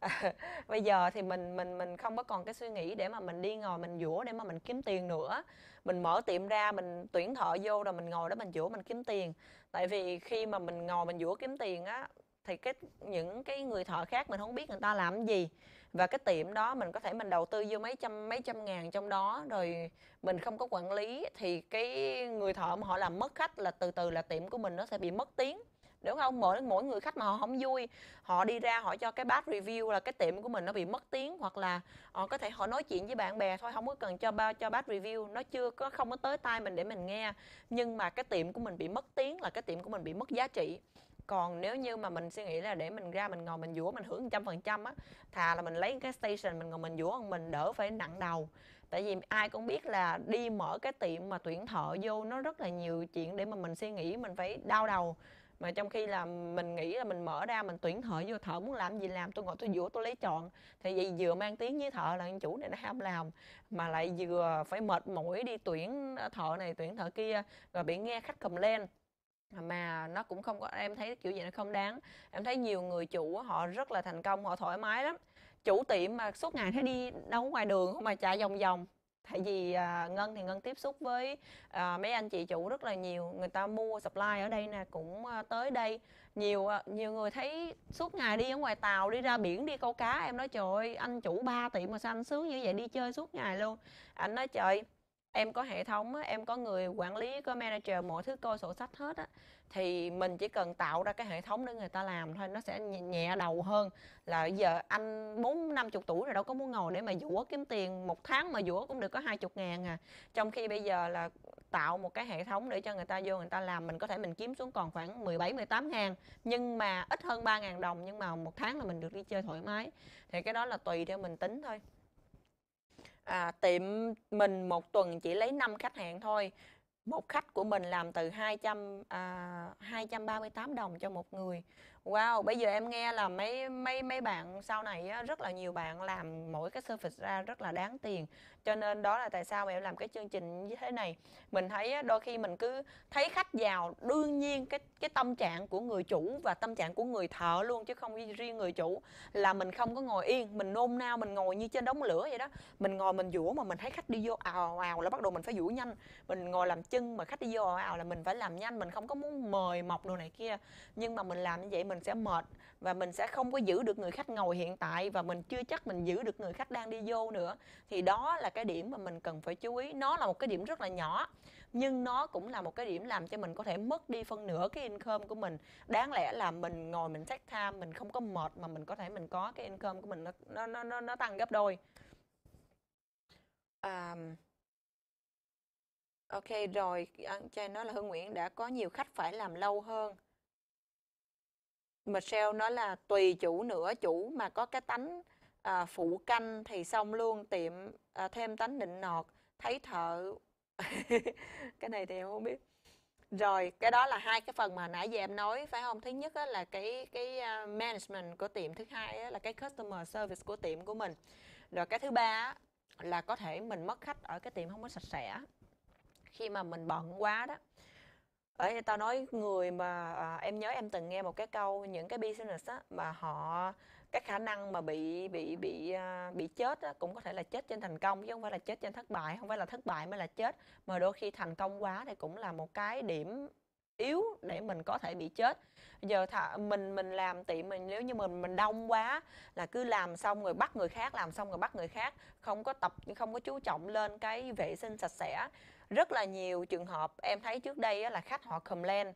bây giờ thì mình mình mình không có còn cái suy nghĩ để mà mình đi ngồi mình dũa để mà mình kiếm tiền nữa mình mở tiệm ra mình tuyển thợ vô rồi mình ngồi đó mình dũa mình kiếm tiền tại vì khi mà mình ngồi mình dũa kiếm tiền á thì cái những cái người thợ khác mình không biết người ta làm gì và cái tiệm đó mình có thể mình đầu tư vô mấy trăm mấy trăm ngàn trong đó rồi mình không có quản lý thì cái người thợ mà họ làm mất khách là từ từ là tiệm của mình nó sẽ bị mất tiếng đúng không mỗi mỗi người khách mà họ không vui họ đi ra họ cho cái bad review là cái tiệm của mình nó bị mất tiếng hoặc là họ ờ, có thể họ nói chuyện với bạn bè thôi không có cần cho bao cho bad review nó chưa có không có tới tai mình để mình nghe nhưng mà cái tiệm của mình bị mất tiếng là cái tiệm của mình bị mất giá trị còn nếu như mà mình suy nghĩ là để mình ra mình ngồi mình dũa mình hưởng một trăm phần trăm á thà là mình lấy cái station mình ngồi mình dũa mình đỡ phải nặng đầu tại vì ai cũng biết là đi mở cái tiệm mà tuyển thợ vô nó rất là nhiều chuyện để mà mình suy nghĩ mình phải đau đầu mà trong khi là mình nghĩ là mình mở ra mình tuyển thợ vô thợ muốn làm gì làm tôi ngồi tôi dũa tôi lấy chọn thì vậy vừa mang tiếng với thợ là anh chủ này nó ham làm mà lại vừa phải mệt mỏi đi tuyển ờ, thợ này tuyển thợ kia rồi bị nghe khách cầm lên mà nó cũng không có em thấy kiểu vậy nó không đáng em thấy nhiều người chủ họ rất là thành công họ thoải mái lắm chủ tiệm mà suốt ngày thấy đi đâu ngoài đường không mà chạy vòng vòng tại vì à, ngân thì ngân tiếp xúc với à, mấy anh chị chủ rất là nhiều người ta mua supply ở đây nè cũng à, tới đây nhiều à, nhiều người thấy suốt ngày đi ở ngoài tàu đi ra biển đi câu cá em nói trời ơi anh chủ ba tỷ mà sao anh sướng như vậy đi chơi suốt ngày luôn anh nói trời em có hệ thống em có người quản lý có manager mọi thứ coi sổ sách hết á thì mình chỉ cần tạo ra cái hệ thống để người ta làm thôi nó sẽ nhẹ đầu hơn là giờ anh bốn năm chục tuổi rồi đâu có muốn ngồi để mà dũa kiếm tiền một tháng mà dũa cũng được có hai chục ngàn à trong khi bây giờ là tạo một cái hệ thống để cho người ta vô người ta làm mình có thể mình kiếm xuống còn khoảng 17 18 ngàn nhưng mà ít hơn 3 ngàn đồng nhưng mà một tháng là mình được đi chơi thoải mái thì cái đó là tùy theo mình tính thôi à, tiệm mình một tuần chỉ lấy 5 khách hàng thôi một khách của mình làm từ 200 à, 238 đồng cho một người Wow, bây giờ em nghe là mấy mấy mấy bạn sau này á, rất là nhiều bạn làm mỗi cái service ra rất là đáng tiền. Cho nên đó là tại sao mà em làm cái chương trình như thế này. Mình thấy á, đôi khi mình cứ thấy khách giàu, đương nhiên cái cái tâm trạng của người chủ và tâm trạng của người thợ luôn chứ không riêng người chủ là mình không có ngồi yên, mình nôn nao mình ngồi như trên đống lửa vậy đó. Mình ngồi mình vũ mà mình thấy khách đi vô ào ào là bắt đầu mình phải vũ nhanh. Mình ngồi làm chân mà khách đi vô ào ào là mình phải làm nhanh, mình không có muốn mời mọc đồ này kia. Nhưng mà mình làm như vậy mình mình sẽ mệt và mình sẽ không có giữ được người khách ngồi hiện tại và mình chưa chắc mình giữ được người khách đang đi vô nữa thì đó là cái điểm mà mình cần phải chú ý nó là một cái điểm rất là nhỏ nhưng nó cũng là một cái điểm làm cho mình có thể mất đi phân nửa cái income của mình đáng lẽ là mình ngồi mình sách tham mình không có mệt mà mình có thể mình có cái income của mình nó nó nó nó tăng gấp đôi um, Ok rồi, à, cho trai nói là Hương Nguyễn đã có nhiều khách phải làm lâu hơn Michelle nói là tùy chủ nữa chủ mà có cái tánh à, phụ canh thì xong luôn tiệm à, thêm tánh nịnh nọt thấy thợ cái này thì em không biết rồi cái đó là hai cái phần mà nãy giờ em nói phải không thứ nhất là cái cái à, management của tiệm thứ hai là cái customer service của tiệm của mình rồi cái thứ ba là có thể mình mất khách ở cái tiệm không có sạch sẽ khi mà mình bận quá đó ở tao nói người mà à, em nhớ em từng nghe một cái câu những cái business á mà họ cái khả năng mà bị bị bị à, bị chết á, cũng có thể là chết trên thành công chứ không phải là chết trên thất bại không phải là thất bại mới là chết mà đôi khi thành công quá thì cũng là một cái điểm yếu để mình có thể bị chết giờ thà, mình mình làm tiệm mình nếu như mình mình đông quá là cứ làm xong rồi bắt người khác làm xong rồi bắt người khác không có tập không có chú trọng lên cái vệ sinh sạch sẽ rất là nhiều trường hợp em thấy trước đây là khách họ cầm len,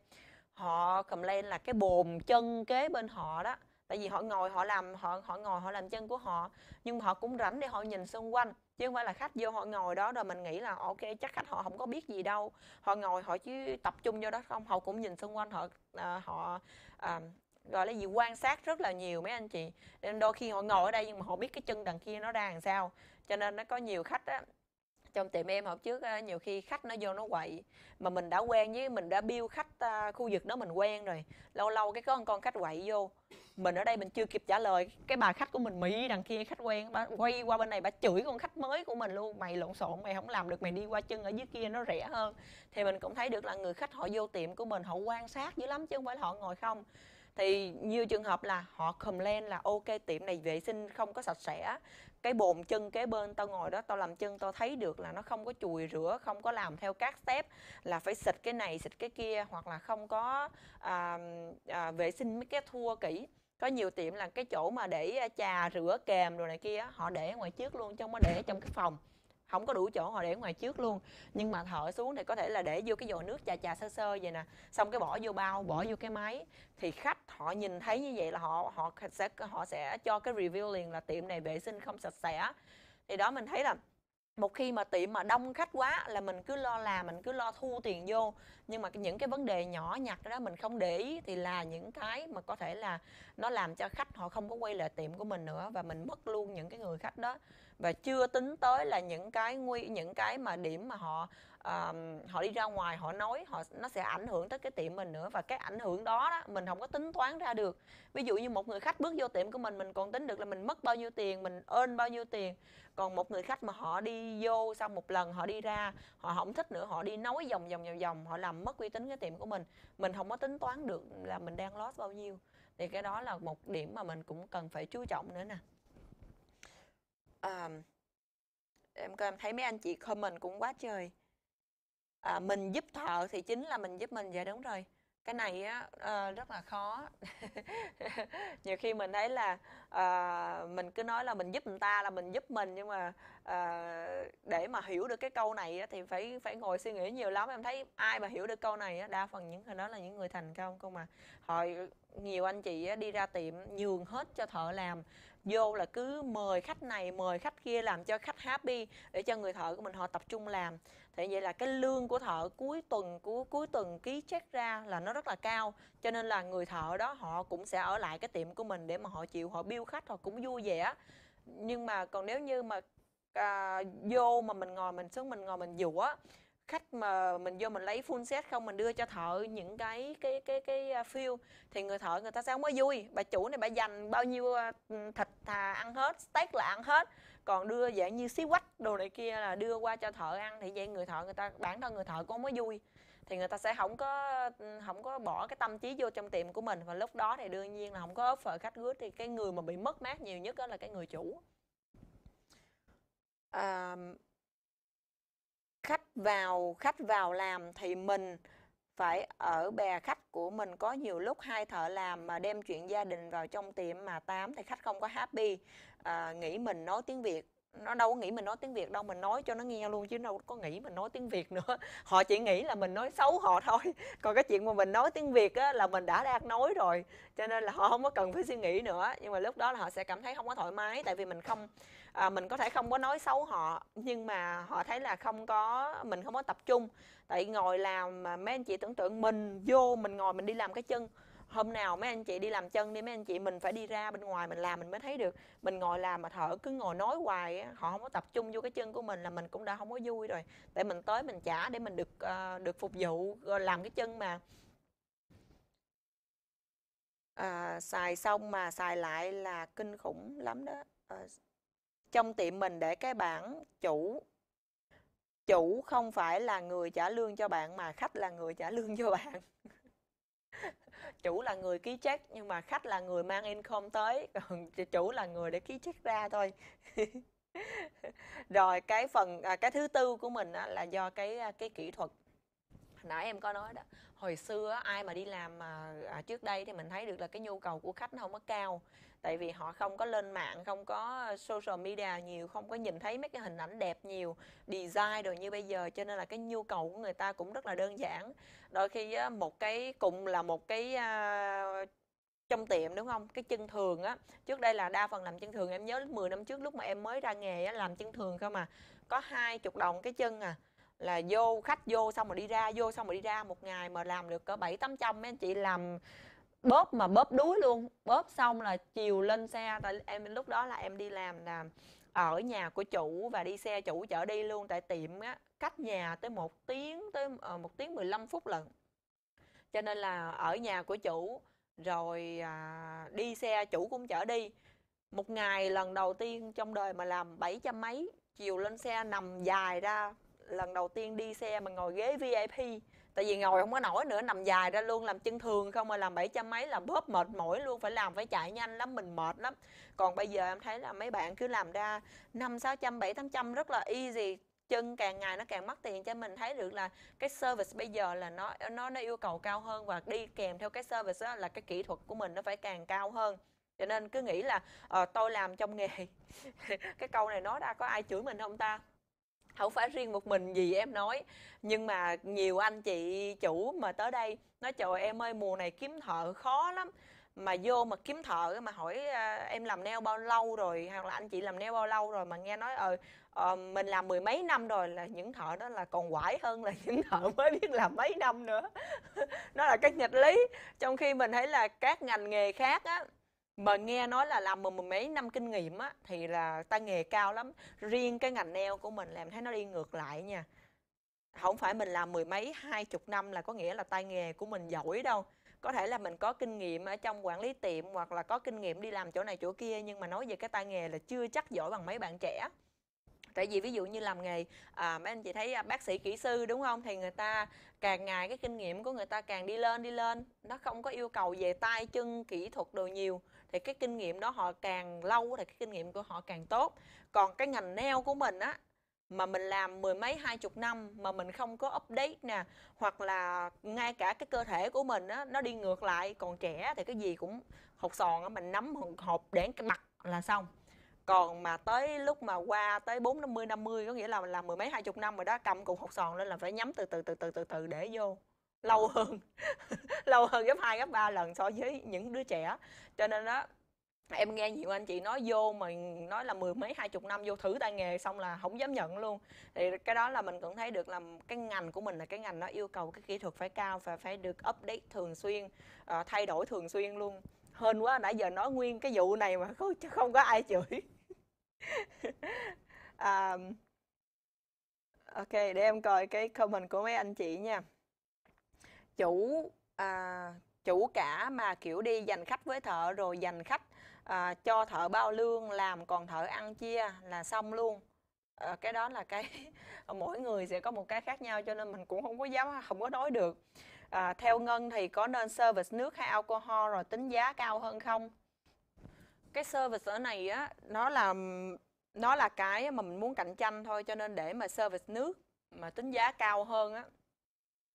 họ cầm len là cái bồn chân kế bên họ đó tại vì họ ngồi họ làm họ họ ngồi họ làm chân của họ nhưng mà họ cũng rảnh để họ nhìn xung quanh chứ không phải là khách vô họ ngồi đó rồi mình nghĩ là ok chắc khách họ không có biết gì đâu họ ngồi họ chứ tập trung vô đó không họ cũng nhìn xung quanh họ à, họ à, gọi là gì quan sát rất là nhiều mấy anh chị nên đôi khi họ ngồi ở đây nhưng mà họ biết cái chân đằng kia nó ra làm sao cho nên nó có nhiều khách á trong tiệm em hồi trước nhiều khi khách nó vô nó quậy mà mình đã quen với mình đã biêu khách à, khu vực đó mình quen rồi lâu lâu cái có một con khách quậy vô mình ở đây mình chưa kịp trả lời cái bà khách của mình mỹ đằng kia khách quen bà quay qua bên này bà chửi con khách mới của mình luôn mày lộn xộn mày không làm được mày đi qua chân ở dưới kia nó rẻ hơn thì mình cũng thấy được là người khách họ vô tiệm của mình họ quan sát dữ lắm chứ không phải họ ngồi không thì nhiều trường hợp là họ complain là ok tiệm này vệ sinh không có sạch sẽ cái bồn chân kế bên tao ngồi đó tao làm chân tao thấy được là nó không có chùi rửa không có làm theo các step là phải xịt cái này xịt cái kia hoặc là không có à, à, vệ sinh mấy cái thua kỹ có nhiều tiệm là cái chỗ mà để trà rửa kèm rồi này kia họ để ngoài trước luôn chứ không có để trong cái phòng không có đủ chỗ họ để ngoài trước luôn nhưng mà thở xuống thì có thể là để vô cái vò nước chà chà sơ sơ vậy nè xong cái bỏ vô bao bỏ vô cái máy thì khách họ nhìn thấy như vậy là họ họ sẽ họ sẽ cho cái review liền là tiệm này vệ sinh không sạch sẽ thì đó mình thấy là một khi mà tiệm mà đông khách quá là mình cứ lo là mình cứ lo thu tiền vô nhưng mà những cái vấn đề nhỏ nhặt đó mình không để ý thì là những cái mà có thể là nó làm cho khách họ không có quay lại tiệm của mình nữa và mình mất luôn những cái người khách đó và chưa tính tới là những cái nguy những cái mà điểm mà họ uh, họ đi ra ngoài họ nói họ nó sẽ ảnh hưởng tới cái tiệm mình nữa và cái ảnh hưởng đó đó mình không có tính toán ra được ví dụ như một người khách bước vô tiệm của mình mình còn tính được là mình mất bao nhiêu tiền mình ơn bao nhiêu tiền còn một người khách mà họ đi vô sau một lần họ đi ra họ không thích nữa họ đi nói vòng vòng vòng vòng họ làm mất uy tín cái tiệm của mình mình không có tính toán được là mình đang loss bao nhiêu thì cái đó là một điểm mà mình cũng cần phải chú trọng nữa nè à, em em thấy mấy anh chị comment cũng quá trời à, mình giúp thợ thì chính là mình giúp mình vậy dạ đúng rồi cái này á uh, rất là khó nhiều khi mình thấy là uh, mình cứ nói là mình giúp người ta là mình giúp mình nhưng mà uh, để mà hiểu được cái câu này á, thì phải phải ngồi suy nghĩ nhiều lắm em thấy ai mà hiểu được câu này á, đa phần những người đó là những người thành công không mà họ nhiều anh chị á, đi ra tiệm nhường hết cho thợ làm vô là cứ mời khách này mời khách kia làm cho khách happy để cho người thợ của mình họ tập trung làm thì vậy là cái lương của thợ cuối tuần cuối cuối tuần ký check ra là nó rất là cao cho nên là người thợ đó họ cũng sẽ ở lại cái tiệm của mình để mà họ chịu họ biêu khách họ cũng vui vẻ nhưng mà còn nếu như mà à, vô mà mình ngồi mình xuống mình ngồi mình dụ á khách mà mình vô mình lấy full set không mình đưa cho thợ những cái cái cái cái à, feel thì người thợ người ta sẽ không có vui bà chủ này bà dành bao nhiêu à, thịt thà ăn hết steak là ăn hết còn đưa dạng như xí quách đồ này kia là đưa qua cho thợ ăn thì vậy người thợ người ta bản thân người thợ cũng mới vui thì người ta sẽ không có không có bỏ cái tâm trí vô trong tiệm của mình và lúc đó thì đương nhiên là không có offer khách gứa thì cái người mà bị mất mát nhiều nhất đó là cái người chủ à, khách vào khách vào làm thì mình phải ở bè khách của mình có nhiều lúc hai thợ làm mà đem chuyện gia đình vào trong tiệm mà tám thì khách không có happy à, nghĩ mình nói tiếng việt nó đâu có nghĩ mình nói tiếng việt đâu mình nói cho nó nghe luôn chứ đâu có nghĩ mình nói tiếng việt nữa họ chỉ nghĩ là mình nói xấu họ thôi còn cái chuyện mà mình nói tiếng việt á, là mình đã đang nói rồi cho nên là họ không có cần phải suy nghĩ nữa nhưng mà lúc đó là họ sẽ cảm thấy không có thoải mái tại vì mình không à, mình có thể không có nói xấu họ nhưng mà họ thấy là không có mình không có tập trung tại ngồi làm mà mấy anh chị tưởng tượng mình vô mình ngồi mình đi làm cái chân hôm nào mấy anh chị đi làm chân đi mấy anh chị mình phải đi ra bên ngoài mình làm mình mới thấy được mình ngồi làm mà thở cứ ngồi nói hoài họ không có tập trung vô cái chân của mình là mình cũng đã không có vui rồi tại mình tới mình trả để mình được uh, được phục vụ ờ, làm cái chân mà à, xài xong mà xài lại là kinh khủng lắm đó à, trong tiệm mình để cái bảng chủ chủ không phải là người trả lương cho bạn mà khách là người trả lương cho bạn chủ là người ký check nhưng mà khách là người mang income tới còn chủ là người để ký check ra thôi rồi cái phần à, cái thứ tư của mình á, là do cái à, cái kỹ thuật nãy em có nói đó hồi xưa á, ai mà đi làm mà à, trước đây thì mình thấy được là cái nhu cầu của khách nó không có cao tại vì họ không có lên mạng không có ờ, social media nhiều không có nhìn thấy mấy cái hình ảnh đẹp nhiều design rồi như bây giờ cho nên là cái nhu cầu của người ta cũng rất là đơn giản đôi khi một cái cùng là một cái trong tiệm đúng không cái chân thường á trước đây là đa phần làm chân thường em nhớ 10 năm trước lúc mà em mới ra nghề á làm chân thường cơ mà có hai chục đồng cái chân à là vô khách vô xong rồi đi ra vô xong rồi đi ra một ngày mà làm được cỡ bảy tám trăm mấy anh chị làm bóp mà bóp đuối luôn bóp xong là chiều lên xe tại em lúc đó là em đi làm là ờ, ở nhà của chủ và đi xe chủ chở đi luôn tại tiệm á cách nhà tới một tiếng tới ờ, một tiếng 15 phút lần cho nên là ở nhà của chủ rồi à, đi xe chủ cũng chở đi một ngày lần đầu tiên trong đời mà làm bảy trăm mấy chiều lên xe nằm dài ra lần đầu tiên đi xe mà ngồi ghế VIP tại vì ngồi không có nổi nữa nằm dài ra luôn làm chân thường không mà làm bảy trăm mấy là bóp mệt mỏi luôn phải làm phải chạy nhanh lắm mình mệt lắm còn bây giờ em thấy là mấy bạn cứ làm ra năm sáu trăm bảy tám trăm rất là easy chân càng ngày nó càng mất tiền cho mình thấy được là cái service bây giờ là nó nó nó yêu cầu cao hơn và đi kèm theo cái service đó là cái kỹ thuật của mình nó phải càng cao hơn cho nên cứ nghĩ là à, tôi làm trong nghề cái câu này nói ra có ai chửi mình không ta không phải riêng một mình gì em nói nhưng mà nhiều anh chị chủ mà tới đây nói trời em ơi mùa này kiếm thợ khó lắm mà vô mà kiếm thợ mà hỏi ờ, em làm neo bao lâu rồi hoặc là anh chị làm neo bao lâu rồi mà nghe nói ờ à, mình làm mười mấy năm rồi là những thợ đó là còn quải hơn là những thợ mới biết làm mấy năm nữa nó là cái nghịch lý trong khi mình thấy là các ngành nghề khác á mà nghe nói là làm mười mấy năm kinh nghiệm á thì là tay nghề cao lắm riêng cái ngành neo của mình làm thấy nó đi ngược lại nha không phải mình làm mười mấy hai chục năm là có nghĩa là tay nghề của mình giỏi đâu có thể là mình có kinh nghiệm ở trong quản lý tiệm hoặc là có kinh nghiệm đi làm chỗ này chỗ kia nhưng mà nói về cái tay nghề là chưa chắc giỏi bằng mấy bạn trẻ tại vì ví dụ như làm nghề à, mấy anh chị thấy à, bác sĩ kỹ sư đúng không thì người ta càng ngày cái kinh nghiệm của người ta càng đi lên đi lên nó không có yêu cầu về tay chân kỹ thuật đồ nhiều thì cái kinh nghiệm đó họ càng lâu thì cái kinh nghiệm của họ càng tốt còn cái ngành neo của mình á mà mình làm mười mấy hai chục năm mà mình không có update nè hoặc là ngay cả cái cơ thể của mình á nó đi ngược lại còn trẻ thì cái gì cũng hột sòn á mình nắm hột để cái mặt là xong còn mà tới lúc mà qua tới bốn năm mươi năm mươi có nghĩa là mình làm mười mấy hai chục năm rồi đó cầm cục hột sòn lên là phải nhắm từ từ từ từ từ từ để vô lâu hơn lâu hơn gấp hai gấp ba lần so với những đứa trẻ cho nên đó em nghe nhiều anh chị nói vô mà nói là mười mấy hai chục năm vô thử tay nghề xong là không dám nhận luôn thì cái đó là mình cũng thấy được là cái ngành của mình là cái ngành nó yêu cầu cái kỹ thuật phải cao và phải được update thường xuyên uh, thay đổi thường xuyên luôn hên quá nãy giờ nói nguyên cái vụ này mà không, không có ai chửi um, ok để em coi cái comment của mấy anh chị nha chủ à, chủ cả mà kiểu đi dành khách với thợ rồi dành khách à, cho thợ bao lương làm còn thợ ăn chia là xong luôn à, cái đó là cái mỗi người sẽ có một cái khác nhau cho nên mình cũng không có dám không có nói được à, theo ngân thì có nên service nước hay alcohol rồi tính giá cao hơn không cái service ở này á nó là nó là cái mà mình muốn cạnh tranh thôi cho nên để mà service nước mà tính giá cao hơn á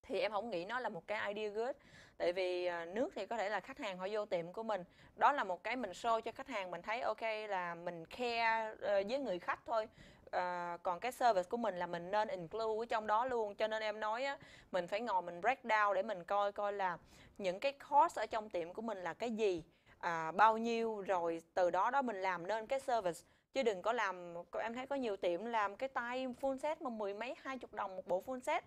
thì em không nghĩ nó là một cái idea good tại vì à, nước thì có thể là khách hàng họ vô tiệm của mình đó là một cái mình show cho khách hàng mình thấy ok là mình care ờ, với người khách thôi Uh, còn cái service của mình là mình nên include ở trong đó luôn cho nên em nói á, mình phải ngồi mình break down để mình coi coi là những cái cost ở trong tiệm của mình là cái gì à, bao nhiêu rồi từ đó đó mình làm nên cái service chứ đừng có làm em thấy có nhiều tiệm làm cái tay full set mà mười mấy hai chục đồng một bộ full set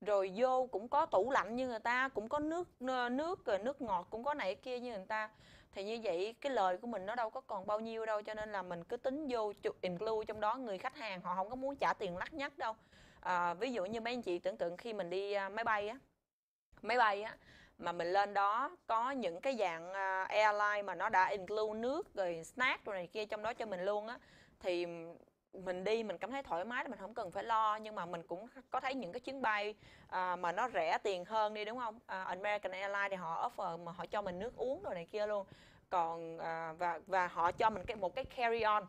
rồi vô cũng có tủ lạnh như người ta cũng có nước ờ, nước rồi nước ngọt cũng có này kia như người ta thì như vậy cái lời của mình nó đâu có còn bao nhiêu đâu cho nên là mình cứ tính vô include trong đó người khách hàng họ không có muốn trả tiền lắt nhắt đâu à, ví dụ như mấy anh chị tưởng tượng khi mình đi ờ, máy bay á máy bay á mà mình lên đó có những cái dạng airline mà nó đã include nước rồi snack rồi này kia trong đó cho mình luôn á thì mình đi mình cảm thấy thoải mái là mình không cần phải lo nhưng mà mình cũng có thấy những cái chuyến bay à, mà nó rẻ tiền hơn đi đúng không à, American Airlines thì họ offer mà họ cho mình nước uống rồi này kia luôn còn à, và và họ cho mình cái một cái carry on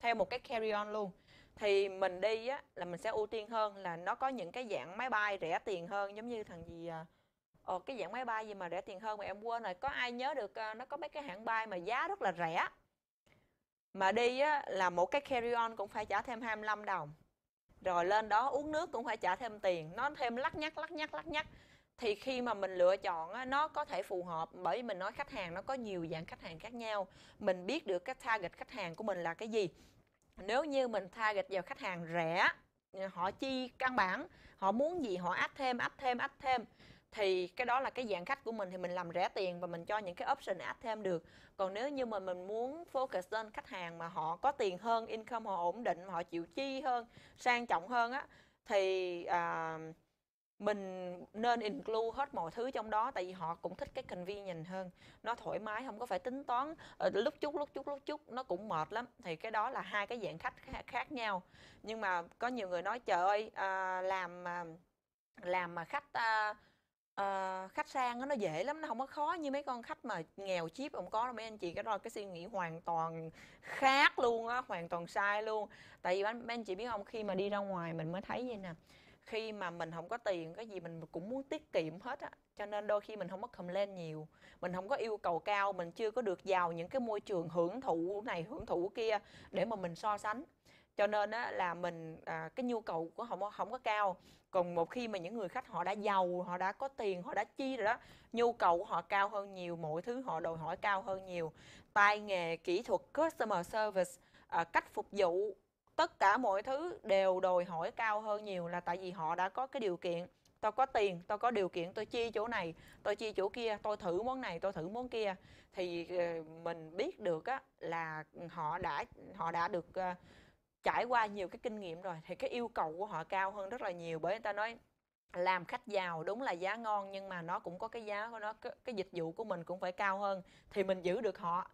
theo một cái carry on luôn thì mình đi á là mình sẽ ưu tiên hơn là nó có những cái dạng máy bay rẻ tiền hơn giống như thằng gì à, ờ, cái dạng máy bay gì mà rẻ tiền hơn mà em quên rồi có ai nhớ được à, nó có mấy cái hãng bay mà giá rất là rẻ mà đi á, là một cái carry on cũng phải trả thêm 25 đồng rồi lên đó uống nước cũng phải trả thêm tiền nó thêm lắc nhắc lắc nhắc lắc nhắc thì khi mà mình lựa chọn á, nó có thể phù hợp bởi vì mình nói khách hàng nó có nhiều dạng khách hàng khác nhau mình biết được cái target khách hàng của mình là cái gì nếu như mình target vào khách hàng rẻ họ chi căn bản họ muốn gì họ áp thêm áp thêm áp thêm thì cái đó là cái dạng khách của mình thì mình làm rẻ tiền và mình cho những cái option áp thêm được còn nếu như mà mình muốn focus lên khách hàng mà họ có tiền hơn income họ ổn định họ chịu chi hơn sang trọng hơn á thì à, mình nên include hết mọi thứ trong đó tại vì họ cũng thích cái convenient hơn nó thoải mái không có phải tính toán ờ, lúc chút lúc chút lúc chút nó cũng mệt lắm thì cái đó là hai cái dạng khách khác nhau nhưng mà có nhiều người nói trời ơi à, làm làm mà khách à, ờ, khách sang á, nó dễ lắm nó không có khó như mấy con khách mà nghèo chip không có đâu mấy anh chị cái đó cái suy nghĩ hoàn toàn khác luôn á hoàn toàn sai luôn tại vì mấy anh chị biết không khi mà đi ra ngoài mình mới thấy vậy nè khi mà mình không có tiền cái gì mình cũng muốn tiết kiệm hết á cho nên đôi khi mình không có cầm lên nhiều mình không có yêu cầu cao mình chưa có được vào những cái môi trường hưởng thụ này hưởng thụ kia để mà mình so sánh cho nên á, là mình à, cái nhu cầu của họ không có cao còn một khi mà những người khách họ đã giàu họ đã có tiền họ đã chi rồi đó nhu cầu của họ cao hơn nhiều mọi thứ họ đòi hỏi cao hơn nhiều tay nghề kỹ thuật customer service à, cách phục vụ tất cả mọi thứ đều đòi hỏi cao hơn nhiều là tại vì họ đã có cái điều kiện tôi có tiền tôi có điều kiện tôi chi chỗ này tôi chi chỗ kia tôi thử món này tôi thử món kia thì ờ, mình biết được á là họ đã họ đã được ờ, trải qua nhiều cái kinh nghiệm rồi thì cái yêu cầu của họ cao hơn rất là nhiều bởi người ta nói làm khách giàu đúng là giá ngon nhưng mà nó cũng có cái giá của nó cái, cái dịch vụ của mình cũng phải cao hơn thì mình giữ được họ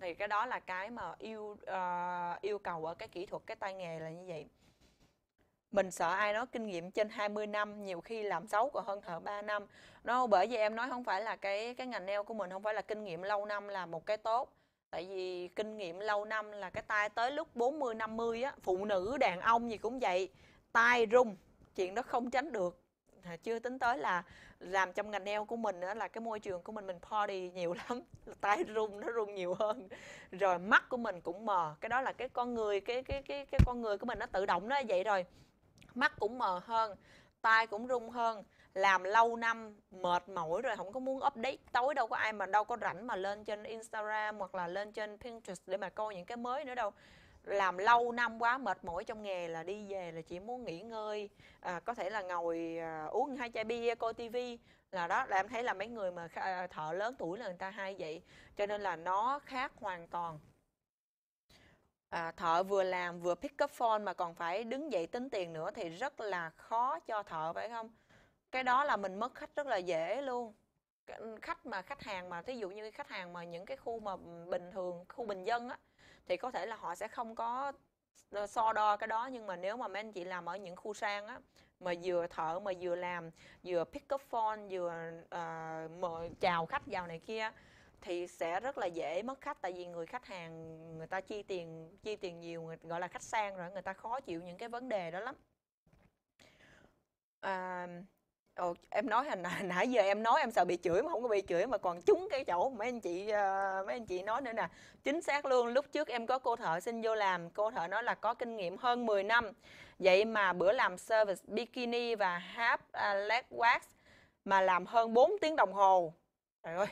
thì cái đó là cái mà yêu uh, yêu cầu ở cái kỹ thuật cái tay nghề là như vậy mình sợ ai nói kinh nghiệm trên 20 năm nhiều khi làm xấu còn hơn thợ 3 năm nó bởi vì em nói không phải là cái cái ngành nail của mình không phải là kinh nghiệm lâu năm là một cái tốt tại vì kinh nghiệm lâu năm là cái tai tới lúc 40 50 á phụ nữ đàn ông gì cũng vậy tai rung chuyện đó không tránh được chưa tính tới là làm trong ngành nail của mình đó là cái môi trường của mình mình party nhiều lắm tai rung nó rung nhiều hơn rồi mắt của mình cũng mờ cái đó là cái con người cái cái cái cái con người của mình nó tự động nó vậy rồi mắt cũng mờ hơn tai cũng rung hơn làm lâu năm mệt mỏi rồi không có muốn update tối đâu có ai mà đâu có rảnh mà lên trên Instagram hoặc là lên trên Pinterest để mà coi những cái mới nữa đâu làm lâu năm quá mệt mỏi trong nghề là đi về là chỉ muốn nghỉ ngơi à, có thể là ngồi à, uống hai chai bia coi tivi là đó là em thấy là mấy người mà à, thợ lớn tuổi là người ta hay vậy cho nên là nó khác hoàn toàn à, thợ vừa làm vừa pick up phone mà còn phải đứng dậy tính tiền nữa thì rất là khó cho thợ phải không cái đó là mình mất khách rất là dễ luôn khách mà khách hàng mà thí dụ như khách hàng mà những cái khu mà bình thường khu bình dân á thì có thể là họ sẽ không có ờ, so đo cái đó nhưng mà nếu mà mấy anh chị làm ở những khu sang á mà vừa thợ mà vừa làm vừa pick up phone vừa uh, mời chào khách vào này kia thì sẽ rất là dễ mất khách tại vì người khách hàng người ta chi tiền chi tiền nhiều người, gọi là khách sang rồi người ta khó chịu những cái vấn đề đó lắm à, Ồ, em nói hồi nãy, giờ em nói em sợ bị chửi mà không có bị chửi mà còn trúng cái chỗ mấy anh chị ờ, mấy anh chị nói nữa nè chính xác luôn lúc trước em có cô thợ xin vô làm cô thợ nói là có kinh nghiệm hơn 10 năm vậy mà bữa làm service bikini và half à, leg wax mà làm hơn 4 tiếng đồng hồ trời ơi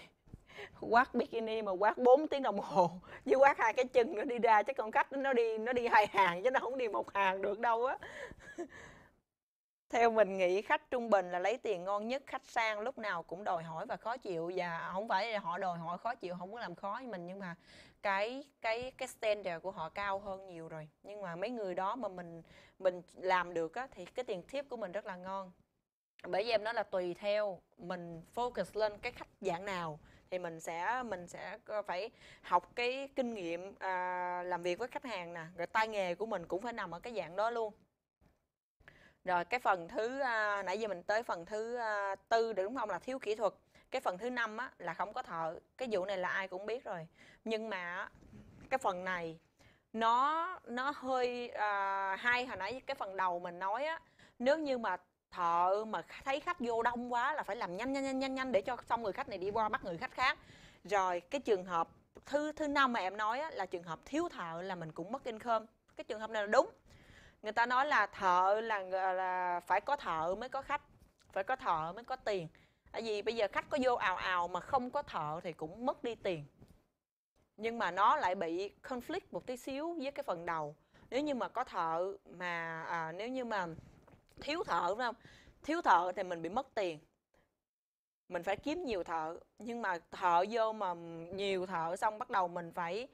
quát bikini mà quát 4 tiếng đồng hồ với quát hai cái chân nó đi ra chứ còn khách nó đi nó đi hai hàng chứ nó không đi một hàng được đâu á theo mình nghĩ khách trung bình là lấy tiền ngon nhất khách sang lúc nào cũng đòi hỏi và khó chịu và không phải là họ đòi hỏi khó chịu không có làm khó với mình nhưng mà cái cái cái standard của họ cao hơn nhiều rồi nhưng mà mấy người đó mà mình mình làm được á, thì cái tiền tip của mình rất là ngon bởi vì em nói là tùy theo mình focus lên cái khách dạng nào thì mình sẽ mình sẽ phải học cái kinh nghiệm à, làm việc với khách hàng nè rồi tay nghề của mình cũng phải nằm ở cái dạng đó luôn rồi cái phần thứ à, nãy giờ mình tới phần thứ à, tư đúng không là thiếu kỹ thuật. Cái phần thứ năm á là không có thợ. Cái vụ này là ai cũng biết rồi. Nhưng mà cái phần này nó nó hơi à, hay hồi nãy cái phần đầu mình nói á nếu như mà thợ mà thấy khách vô đông quá là phải làm nhanh nhanh nhanh nhanh nhanh để cho xong người khách này đi qua bắt người khách khác rồi cái trường hợp thứ thứ năm mà em nói á, là trường hợp thiếu thợ là mình cũng mất income cái trường hợp này là đúng người ta nói là thợ là là phải có thợ mới có khách phải có thợ mới có tiền tại vì bây giờ khách có vô ào ào mà không có thợ thì cũng mất đi tiền nhưng mà nó lại bị conflict một tí xíu với cái phần đầu nếu như mà có thợ mà à, nếu như mà thiếu thợ đúng không thiếu thợ thì mình bị mất tiền mình phải kiếm nhiều thợ nhưng mà thợ vô mà nhiều thợ xong bắt đầu mình phải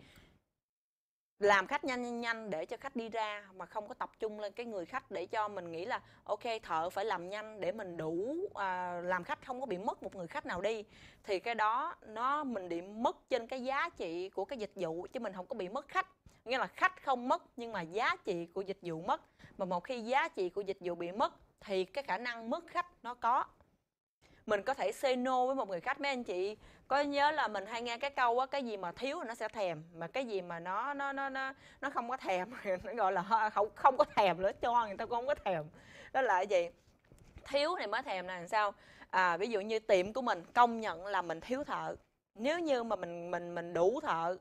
làm khách nhanh nhanh nhanh để cho khách đi ra mà không có tập trung lên cái người khách để cho mình nghĩ là ok thợ phải làm nhanh để mình đủ à, làm khách không có bị mất một người khách nào đi thì cái đó nó mình bị mất trên cái giá trị của cái dịch vụ chứ mình không có bị mất khách nghĩa là khách không mất nhưng mà giá trị của dịch vụ mất mà một khi giá trị của dịch vụ bị mất thì cái khả năng mất khách nó có mình có thể say no với một người khách mấy anh chị có nhớ là mình hay nghe cái câu á cái gì mà thiếu thì nó sẽ thèm mà cái gì mà nó nó nó nó nó không có thèm nó gọi là không không có thèm nữa cho người ta cũng không có thèm đó là cái gì thiếu thì mới thèm là làm sao à, ví dụ như tiệm của mình công nhận là mình thiếu thợ nếu như mà mình mình mình đủ thợ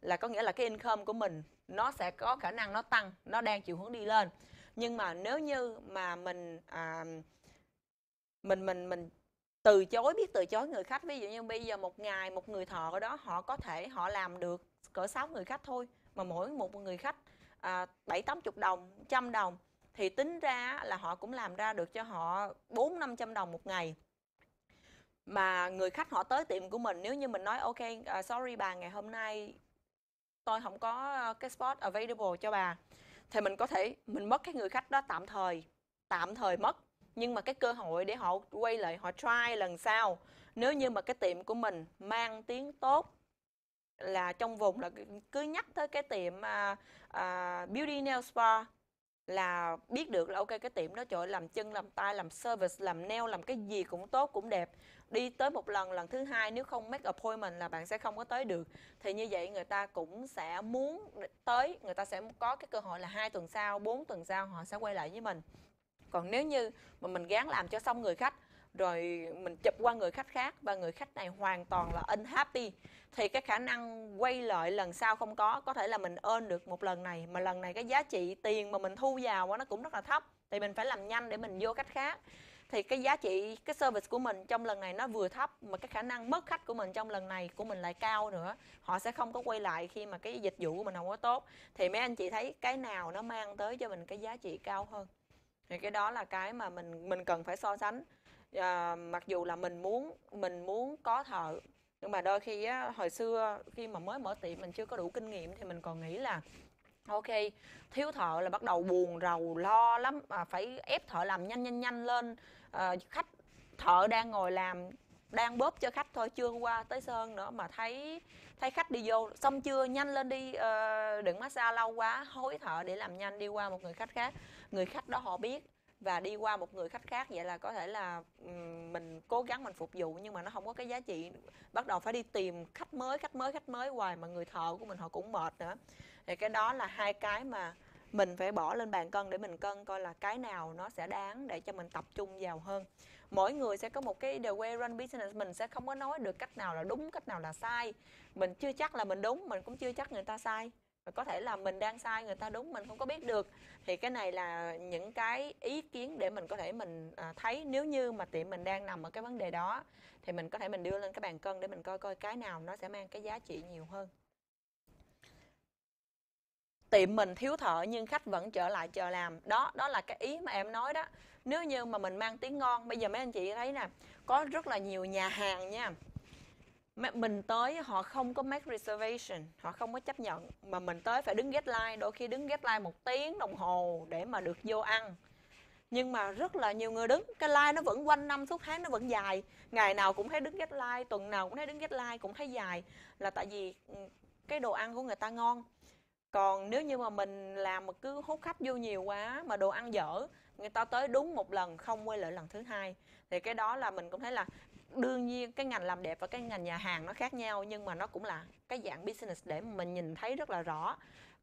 là có nghĩa là cái income của mình nó sẽ có khả năng nó tăng nó đang chiều hướng đi lên nhưng mà nếu như mà mình à, mình mình mình từ chối biết từ chối người khách ví dụ như bây giờ một ngày một người thợ đó họ có thể họ làm được cỡ 6 người khách thôi mà mỗi một người khách à, bảy tám chục đồng trăm đồng thì tính ra là họ cũng làm ra được cho họ bốn năm trăm đồng một ngày mà người khách họ tới tiệm của mình nếu như mình nói ok uh, sorry bà ngày hôm nay tôi không có cái spot available cho bà thì mình có thể mình mất cái người khách đó tạm thời tạm thời mất nhưng mà cái cơ hội để họ quay lại họ try lần sau nếu như mà cái tiệm của mình mang tiếng tốt là trong vùng là cứ nhắc tới cái tiệm uh, uh, beauty nail spa là biết được là ok cái tiệm đó chỗ làm chân làm tay làm service làm nail làm cái gì cũng tốt cũng đẹp đi tới một lần lần thứ hai nếu không make appointment là bạn sẽ không có tới được thì như vậy người ta cũng sẽ muốn tới người ta sẽ có cái cơ hội là hai tuần sau bốn tuần sau họ sẽ quay lại với mình còn nếu như mà mình gán làm cho xong người khách rồi mình chụp qua người khách khác và người khách này hoàn toàn là unhappy thì cái khả năng quay lại lần sau không có có thể là mình ơn được một lần này mà lần này cái giá trị tiền mà mình thu vào nó cũng rất là thấp thì mình phải làm nhanh để mình vô khách khác thì cái giá trị cái service của mình trong lần này nó vừa thấp mà cái khả năng mất khách của mình trong lần này của mình lại cao nữa họ sẽ không có quay lại khi mà cái dịch vụ của mình không có tốt thì mấy anh chị thấy cái nào nó mang tới cho mình cái giá trị cao hơn thì cái đó là cái mà mình mình cần phải so sánh à, mặc dù là mình muốn mình muốn có thợ nhưng mà đôi khi á, hồi xưa khi mà mới mở tiệm mình chưa có đủ kinh nghiệm thì mình còn nghĩ là ok thiếu thợ là bắt đầu buồn rầu lo lắm à, phải ép thợ làm nhanh nhanh nhanh lên à, khách thợ đang ngồi làm đang bóp cho khách thôi chưa qua tới sơn nữa mà thấy thấy khách đi vô xong chưa nhanh lên đi uh, đừng massage lâu quá hối thợ để làm nhanh đi qua một người khách khác người khách đó họ biết và đi qua một người khách khác vậy là có thể là mình cố gắng mình phục vụ nhưng mà nó không có cái giá trị bắt đầu phải đi tìm khách mới khách mới khách mới hoài mà người thợ của mình họ cũng mệt nữa thì cái đó là hai cái mà mình phải bỏ lên bàn cân để mình cân coi là cái nào nó sẽ đáng để cho mình tập trung vào hơn mỗi người sẽ có một cái the way run business mình sẽ không có nói được cách nào là đúng cách nào là sai mình chưa chắc là mình đúng mình cũng chưa chắc người ta sai có thể là mình đang sai người ta đúng mình không có biết được thì cái này là những cái ý kiến để mình có thể mình à, thấy nếu như mà tiệm mình đang nằm ở cái vấn đề đó thì mình có thể mình đưa lên cái bàn cân để mình coi coi cái nào nó sẽ mang cái giá trị nhiều hơn tiệm mình thiếu thợ nhưng khách vẫn trở lại chờ làm đó đó là cái ý mà em nói đó nếu như mà mình mang tiếng ngon bây giờ mấy anh chị thấy nè có rất là nhiều nhà hàng nha mình tới họ không có make reservation họ không có chấp nhận mà mình tới phải đứng get line đôi khi đứng get line một tiếng đồng hồ để mà được vô ăn nhưng mà rất là nhiều người đứng cái line nó vẫn quanh năm suốt tháng nó vẫn dài ngày nào cũng thấy đứng get line tuần nào cũng thấy đứng get line cũng thấy dài là tại vì ừ, cái đồ ăn của người ta ngon còn nếu như mà mình làm mà cứ hút khách vô nhiều quá mà đồ ăn dở người ta tới đúng một lần không quay lại lần thứ hai thì cái đó là mình cũng thấy là đương nhiên cái ngành làm đẹp và cái ngành nhà hàng nó khác nhau nhưng mà nó cũng là cái dạng business để mình nhìn thấy rất là rõ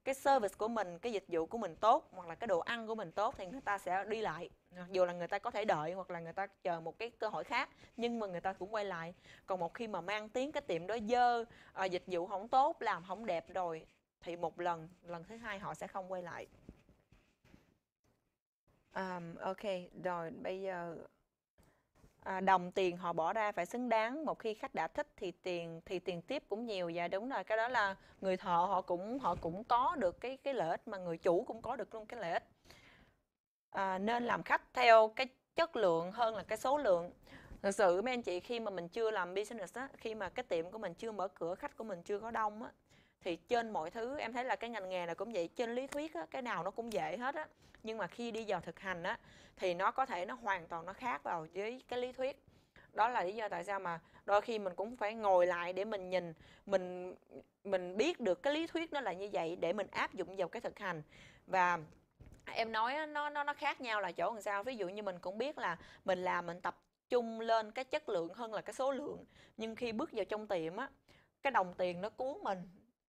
cái service của mình cái dịch vụ của mình tốt hoặc là cái đồ ăn của mình tốt thì người ta sẽ đi lại mặc dù là người ta có thể đợi hoặc là người ta chờ một cái cơ hội khác nhưng mà người ta cũng quay lại còn một khi mà mang tiếng cái tiệm đó dơ à, dịch vụ không tốt làm không đẹp rồi thì một lần lần thứ hai họ sẽ không quay lại um, ok rồi bây giờ à, đồng tiền họ bỏ ra phải xứng đáng một khi khách đã thích thì tiền thì tiền tiếp cũng nhiều và dạ, đúng rồi cái đó là người thợ họ cũng họ cũng có được cái cái lợi ích mà người chủ cũng có được luôn cái lợi ích à, nên làm khách theo cái chất lượng hơn là cái số lượng thực sự mấy anh chị khi mà mình chưa làm business á khi mà cái tiệm của mình chưa mở cửa khách của mình chưa có đông á thì trên mọi thứ em thấy là cái ngành nghề này cũng vậy trên lý thuyết á, cái nào nó cũng dễ hết á nhưng mà khi đi vào thực hành á thì nó có thể nó hoàn toàn nó khác vào với cái lý thuyết đó là lý do tại sao mà đôi khi mình cũng phải ngồi lại để mình nhìn mình mình biết được cái lý thuyết nó là như vậy để mình áp dụng vào cái thực hành và em nói nó nó nó khác nhau là chỗ làm sao ví dụ như mình cũng biết là mình làm mình tập trung lên cái chất lượng hơn là cái số lượng nhưng khi bước vào trong tiệm á cái đồng tiền nó cuốn mình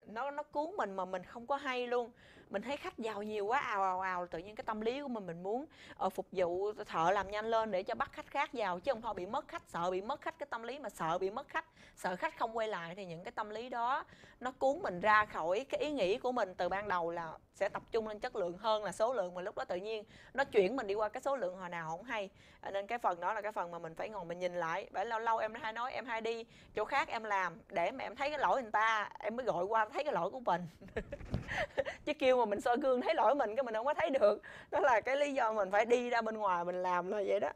nó nó cuốn mình mà mình không có hay luôn mình thấy khách giàu nhiều quá ào ào ào tự nhiên cái tâm lý của mình mình muốn uh, phục vụ thợ làm nhanh lên để cho bắt khách khác vào chứ không thôi bị mất khách sợ bị mất khách cái tâm lý mà sợ bị mất khách sợ khách không quay lại thì những cái tâm lý đó nó cuốn mình ra khỏi cái ý nghĩ của mình từ ban đầu là sẽ tập trung lên chất lượng hơn là số lượng mà lúc đó tự nhiên nó chuyển mình đi qua cái số lượng hồi nào không hay ờ, nên cái phần đó là cái phần mà mình phải ngồi mình nhìn lại bởi lâu lâu em hay nói em hay đi chỗ khác em làm để mà em thấy cái lỗi người ta em mới gọi qua thấy cái lỗi của mình chứ kêu mà mình soi gương thấy lỗi mình cái mình không có thấy được đó là cái lý do mình phải đi ra bên ngoài mình làm là vậy đó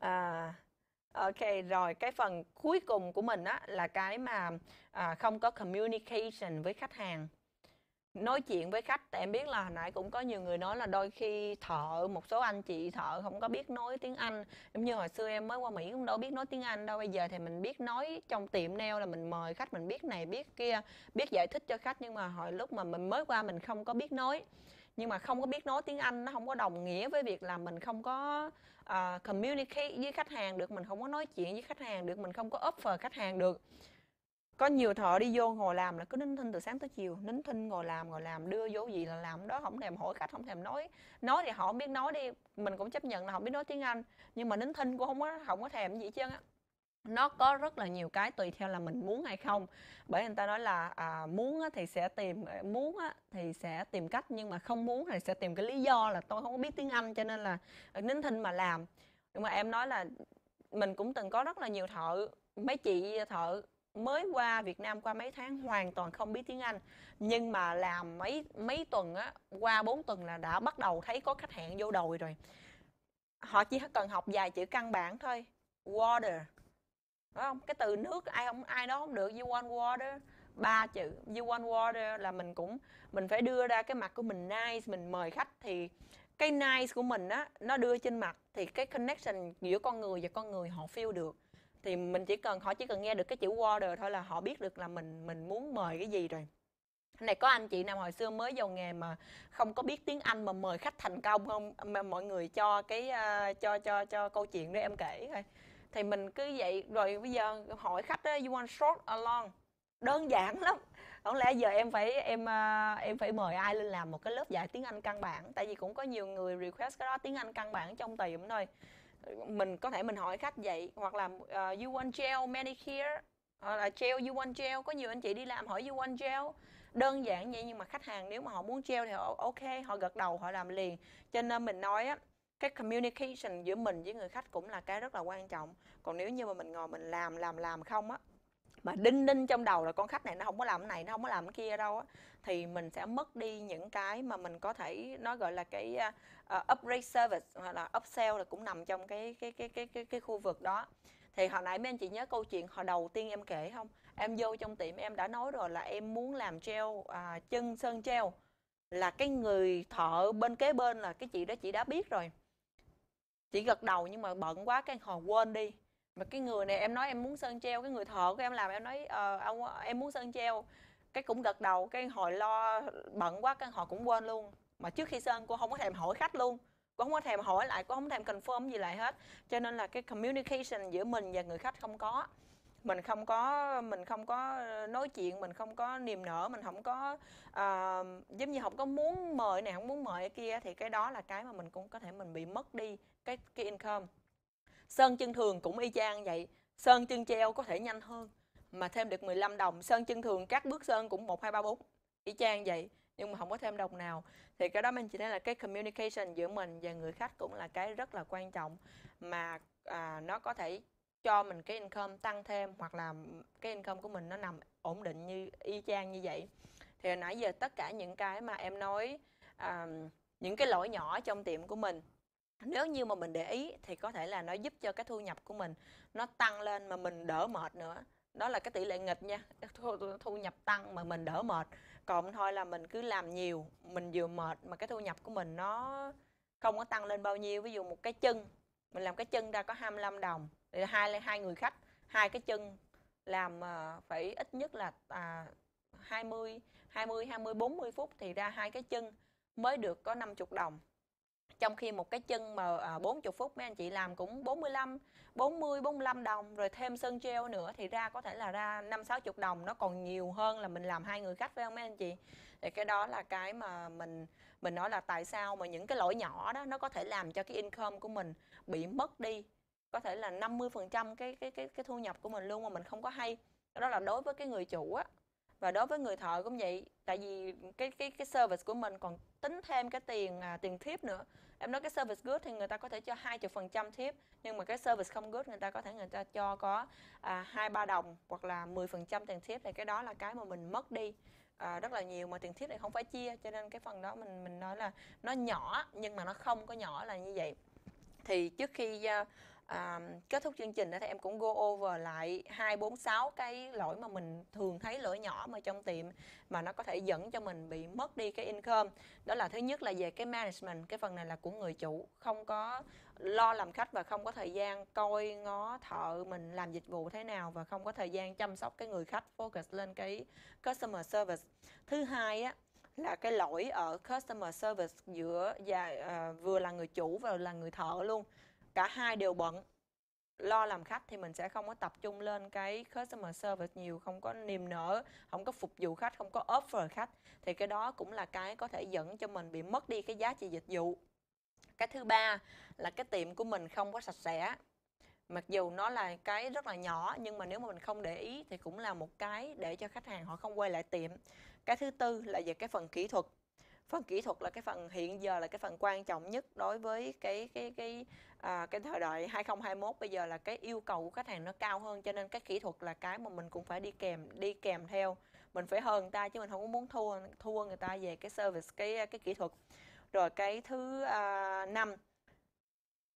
à, ok rồi cái phần cuối cùng của mình á là cái mà à, không có communication với khách hàng nói chuyện với khách tại em biết là hồi nãy cũng có nhiều người nói là đôi khi thợ một số anh chị thợ không có biết nói tiếng anh giống như hồi xưa em mới qua mỹ cũng đâu biết nói tiếng anh đâu bây giờ thì mình biết nói trong tiệm neo là mình mời khách mình biết này biết kia biết giải thích cho khách nhưng mà hồi lúc mà mình mới qua mình không có biết nói nhưng mà không có biết nói tiếng anh nó không có đồng nghĩa với việc là mình không có uh, communicate với khách hàng được mình không có nói chuyện với khách hàng được mình không có offer khách hàng được có nhiều thợ đi vô ngồi làm là cứ nín thinh từ sáng tới chiều nín thinh ngồi làm ngồi làm đưa vô gì là làm đó không thèm hỏi khách không thèm nói nói thì họ không biết nói đi mình cũng chấp nhận là không biết nói tiếng anh nhưng mà nín thinh cũng không có không có thèm gì hết á nó có rất là nhiều cái tùy theo là mình muốn hay không bởi người ta nói là à, muốn thì sẽ tìm à, muốn thì sẽ tìm cách nhưng mà không muốn thì sẽ tìm cái lý do là tôi không có biết tiếng anh cho nên là à, nín thinh mà làm nhưng mà em nói là mình cũng từng có rất là nhiều thợ mấy chị thợ mới qua Việt Nam qua mấy tháng hoàn toàn không biết tiếng Anh nhưng mà làm mấy mấy tuần á qua 4 tuần là đã bắt đầu thấy có khách hàng vô đồi rồi họ chỉ cần học vài chữ căn bản thôi water phải không cái từ nước ai không ai đó không được you want water ba chữ you want water là mình cũng mình phải đưa ra cái mặt của mình nice mình mời khách thì cái nice của mình á nó đưa trên mặt thì cái connection giữa con người và con người họ feel được thì mình chỉ cần họ chỉ cần nghe được cái chữ water thôi là họ biết được là mình mình muốn mời cái gì rồi này có anh chị nào hồi xưa mới vào nghề mà không có biết tiếng Anh mà mời khách thành công không mà mọi người cho cái uh, cho cho cho câu chuyện để em kể thôi thì mình cứ vậy rồi bây giờ hỏi khách đó, you want short or long đơn giản lắm không lẽ giờ em phải em uh, em phải mời ai lên làm một cái lớp dạy tiếng Anh căn bản tại vì cũng có nhiều người request cái đó tiếng Anh căn bản trong tiệm thôi mình có thể mình hỏi khách vậy hoặc là uh, you want gel manicure hoặc là gel you want gel có nhiều anh chị đi làm hỏi you want gel đơn giản vậy nhưng mà khách hàng nếu mà họ muốn gel thì họ ok họ gật đầu họ làm liền cho nên mình nói á cái communication giữa mình với người khách cũng là cái rất là quan trọng còn nếu như mà mình ngồi mình làm làm làm không á mà đinh đinh trong đầu là con khách này nó không có làm cái này nó không có làm cái kia đâu á thì mình sẽ mất đi những cái mà mình có thể nó gọi là cái uh, upgrade service hoặc là upsell là cũng nằm trong cái cái cái cái cái, cái khu vực đó thì hồi nãy mấy anh chị nhớ câu chuyện hồi đầu tiên em kể không em vô trong tiệm em đã nói rồi là em muốn làm treo à, chân sơn treo là cái người thợ bên kế bên là cái chị đó chị đã biết rồi chị gật đầu nhưng mà bận quá cái hồi quên đi mà cái người này em nói em muốn sơn treo cái người thợ của em làm em nói ờ, ông em muốn sơn treo cái cũng gật đầu cái hồi lo bận quá cái họ cũng quên luôn mà trước khi sơn cô không có thèm hỏi khách luôn cô không có thèm hỏi lại cô không thèm confirm gì lại hết cho nên là cái communication giữa mình và người khách không có mình không có mình không có nói chuyện mình không có niềm nở mình không có uh, giống như không có muốn mời này không muốn mời kia thì cái đó là cái mà mình cũng có thể mình bị mất đi cái cái income Sơn chân thường cũng y chang vậy. Sơn chân treo có thể nhanh hơn mà thêm được 15 đồng. Sơn chân thường các bước sơn cũng 1 2 3 4 y chang vậy nhưng mà không có thêm đồng nào. Thì cái đó mình chỉ thấy là cái communication giữa mình và người khách cũng là cái rất là quan trọng mà à, nó có thể cho mình cái income tăng thêm hoặc là cái income của mình nó nằm ổn định như y chang như vậy. Thì nãy giờ tất cả những cái mà em nói à, những cái lỗi nhỏ trong tiệm của mình nếu như mà mình để ý thì có thể là nó giúp cho cái thu nhập của mình nó tăng lên mà mình đỡ mệt nữa đó là cái tỷ lệ nghịch nha thu, thu nhập tăng mà mình đỡ mệt còn thôi là mình cứ làm nhiều mình vừa mệt mà cái thu nhập của mình nó không có tăng lên bao nhiêu ví dụ một cái chân mình làm cái chân ra có 25 đồng thì hai hai người khách hai cái chân làm ờ, phải ít nhất là à, 20 20 20 40 phút thì ra hai cái chân mới được có 50 đồng trong khi một cái chân mà 40 à, phút mấy anh chị làm cũng 45 40 45 đồng rồi thêm sơn treo nữa thì ra có thể là ra 5 60 đồng nó còn nhiều hơn là mình làm hai người khách phải không mấy anh chị thì cái đó là cái mà mình mình nói là tại sao mà những cái lỗi nhỏ đó nó có thể làm cho cái income của mình bị mất đi có thể là 50 phần trăm cái cái cái cái thu nhập của mình luôn mà mình không có hay đó là đối với cái người chủ á và đối với người thợ cũng vậy tại vì cái cái cái service của mình còn tính thêm cái tiền à, tiền tip nữa em nói cái service good thì người ta có thể cho hai chục phần trăm tip nhưng mà cái service không good người ta có thể người ta cho có à, hai ba đồng hoặc là 10% phần trăm tiền tip thì cái đó là cái mà mình mất đi à, rất là nhiều mà tiền tip này không phải chia cho nên cái phần đó mình mình nói là nó nhỏ nhưng mà nó không có nhỏ là như vậy thì trước khi uh, à, kết thúc chương trình đó thì em cũng go over lại hai bốn sáu cái lỗi mà mình thường thấy lỗi nhỏ mà trong tiệm mà nó có thể dẫn cho mình bị mất đi cái income đó là thứ nhất là về cái management cái phần này là của người chủ không có lo làm khách và không có thời gian coi ngó thợ mình làm dịch vụ thế nào và không có thời gian chăm sóc cái người khách focus lên cái customer service thứ hai á là cái lỗi ở customer service giữa và uh, vừa là người chủ và là người thợ luôn cả hai đều bận lo làm khách thì mình sẽ không có tập trung lên cái customer service nhiều không có niềm nở không có phục vụ khách không có offer khách thì cái đó cũng là cái có thể dẫn cho mình bị mất đi cái giá trị dịch vụ cái thứ ba là cái tiệm của mình không có sạch sẽ mặc dù nó là cái rất là nhỏ nhưng mà nếu mà mình không để ý thì cũng là một cái để cho khách hàng họ không quay lại tiệm cái thứ tư là về cái phần kỹ thuật phần kỹ thuật là cái phần hiện giờ là cái phần quan trọng nhất đối với cái cái cái à, cái thời đại 2021 bây giờ là cái yêu cầu của khách hàng nó cao hơn cho nên cái kỹ thuật là cái mà mình cũng phải đi kèm đi kèm theo mình phải hơn người ta chứ mình không có muốn thua thua người ta về cái service cái cái kỹ thuật rồi cái thứ à, năm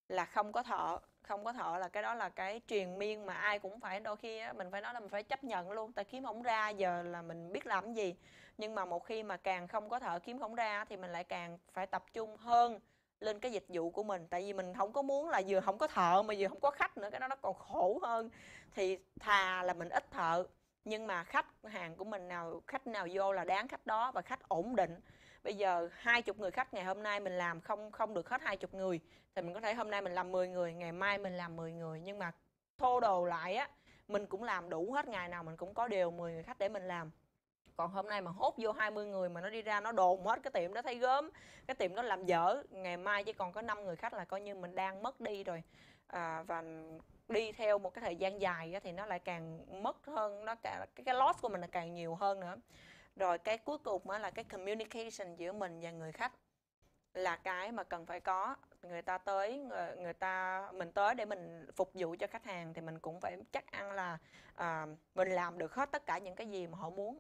là không có thợ không có thợ là cái đó là cái truyền miên mà ai cũng phải đôi khi á, mình phải nói là mình phải chấp nhận luôn ta kiếm không ra giờ là mình biết làm gì nhưng mà một khi mà càng không có thợ kiếm không ra thì mình lại càng phải tập trung hơn lên cái dịch vụ của mình tại vì mình không có muốn là vừa không có thợ mà vừa không có khách nữa cái đó nó còn khổ hơn thì thà là mình ít thợ nhưng mà khách hàng của mình nào khách nào vô là đáng khách đó và khách ổn định bây giờ hai chục người khách ngày hôm nay mình làm không không được hết hai chục người thì mình có thể hôm nay mình làm 10 người ngày mai mình làm 10 người nhưng mà thô đồ lại á mình cũng làm đủ hết ngày nào mình cũng có đều 10 người khách để mình làm còn hôm nay mà hốt vô 20 người mà nó đi ra nó đồn hết cái tiệm đó thấy gớm cái tiệm đó làm dở ngày mai chỉ còn có 5 người khách là coi như mình đang mất đi rồi à, và đi theo một cái thời gian dài thì nó lại càng mất hơn nó cả cái, cái loss của mình là càng nhiều hơn nữa rồi cái cuối cùng là cái communication giữa mình và người khách là cái mà cần phải có người ta tới người, người ta mình tới để mình phục vụ cho khách hàng thì mình cũng phải chắc ăn là à, mình làm được hết tất cả những cái gì mà họ muốn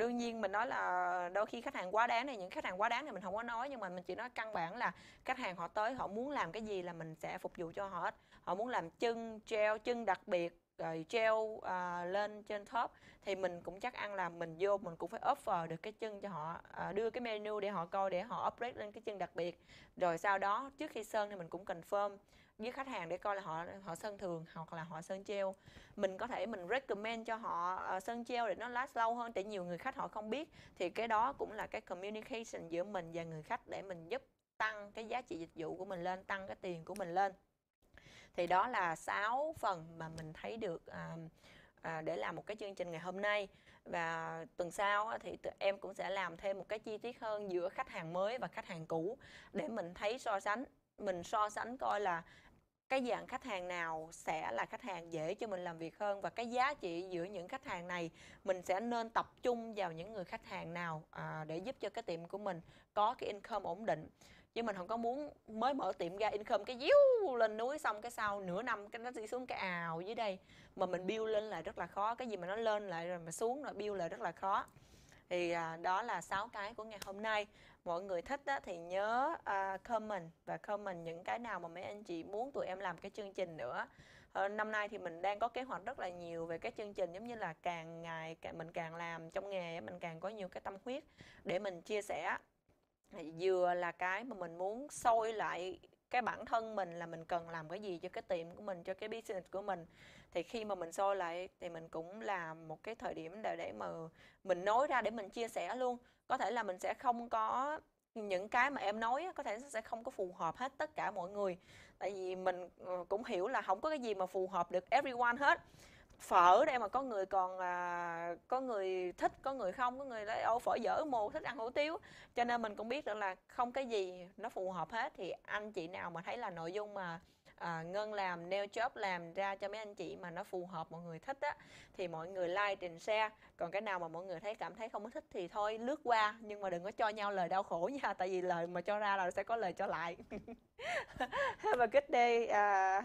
đương nhiên mình nói là đôi khi khách hàng quá đáng này những khách hàng quá đáng này mình không có nói nhưng mà mình chỉ nói căn bản là khách hàng họ tới họ muốn làm cái gì là mình sẽ phục vụ cho họ hết họ muốn làm chân treo chân đặc biệt rồi treo uh, lên trên top thì mình cũng chắc ăn là mình vô mình cũng phải offer được cái chân cho họ uh, đưa cái menu để họ coi để họ upgrade lên cái chân đặc biệt rồi sau đó trước khi sơn thì mình cũng confirm với khách hàng để coi là họ họ sơn thường hoặc là họ sơn treo mình có thể mình recommend cho họ uh, ờ, sơn treo để nó last lâu hơn để nhiều người khách họ không biết thì cái đó cũng là cái communication giữa mình và người khách để mình giúp tăng cái giá trị dịch vụ của mình lên tăng cái tiền của mình lên thì đó là 6 phần mà mình thấy được uh, à, để làm một cái chương trình ngày hôm nay và tuần sau thì tụi em cũng sẽ làm thêm một cái chi tiết hơn giữa khách hàng mới và khách hàng cũ để mình thấy so sánh mình so sánh coi là cái dạng khách hàng nào sẽ là khách hàng dễ cho mình làm việc hơn và cái giá trị giữa những khách hàng này mình sẽ nên tập trung vào những người khách hàng nào à, để giúp cho cái tiệm của mình có cái income ổn định chứ mình không có muốn mới mở tiệm ra income cái díu lên núi xong cái sau nửa năm cái nó đi xuống cái ào dưới đây mà mình build lên lại rất là khó cái gì mà nó lên lại rồi mà xuống rồi build lại rất là khó thì à, đó là sáu cái của ngày hôm nay mọi người thích á, thì nhớ uh, comment và comment những cái nào mà mấy anh chị muốn tụi em làm cái chương trình nữa uh, năm nay thì mình đang có kế hoạch rất là nhiều về các chương trình giống như là càng ngày càng, mình càng làm trong nghề mình càng có nhiều cái tâm huyết để mình chia sẻ vừa là cái mà mình muốn sôi lại cái bản thân mình là mình cần làm cái gì cho cái tiệm của mình cho cái business của mình thì khi mà mình soi lại thì mình cũng làm một cái thời điểm để để mà mình nói ra để mình chia sẻ luôn có thể là mình sẽ không có những cái mà em nói có thể sẽ không có phù hợp hết tất cả mọi người tại vì mình ờ, cũng hiểu là không có cái gì mà phù hợp được everyone hết phở đây mà có người còn à, có người thích có người không có người lấy ô phở dở mồ thích ăn hủ tiếu cho nên mình cũng biết được là không cái gì nó phù hợp hết thì anh chị nào mà thấy là nội dung mà à, Ngân làm, nail job làm ra cho mấy anh chị mà nó phù hợp mọi người thích á thì mọi người like trình xe còn cái nào mà mọi người thấy cảm thấy không có thích thì thôi lướt qua nhưng mà đừng có cho nhau lời đau khổ nha tại vì lời mà cho ra là sẽ có lời cho lại have a good day uh,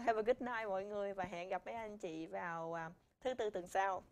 have a good night mọi người và hẹn gặp mấy anh chị vào uh, thứ tư tuần sau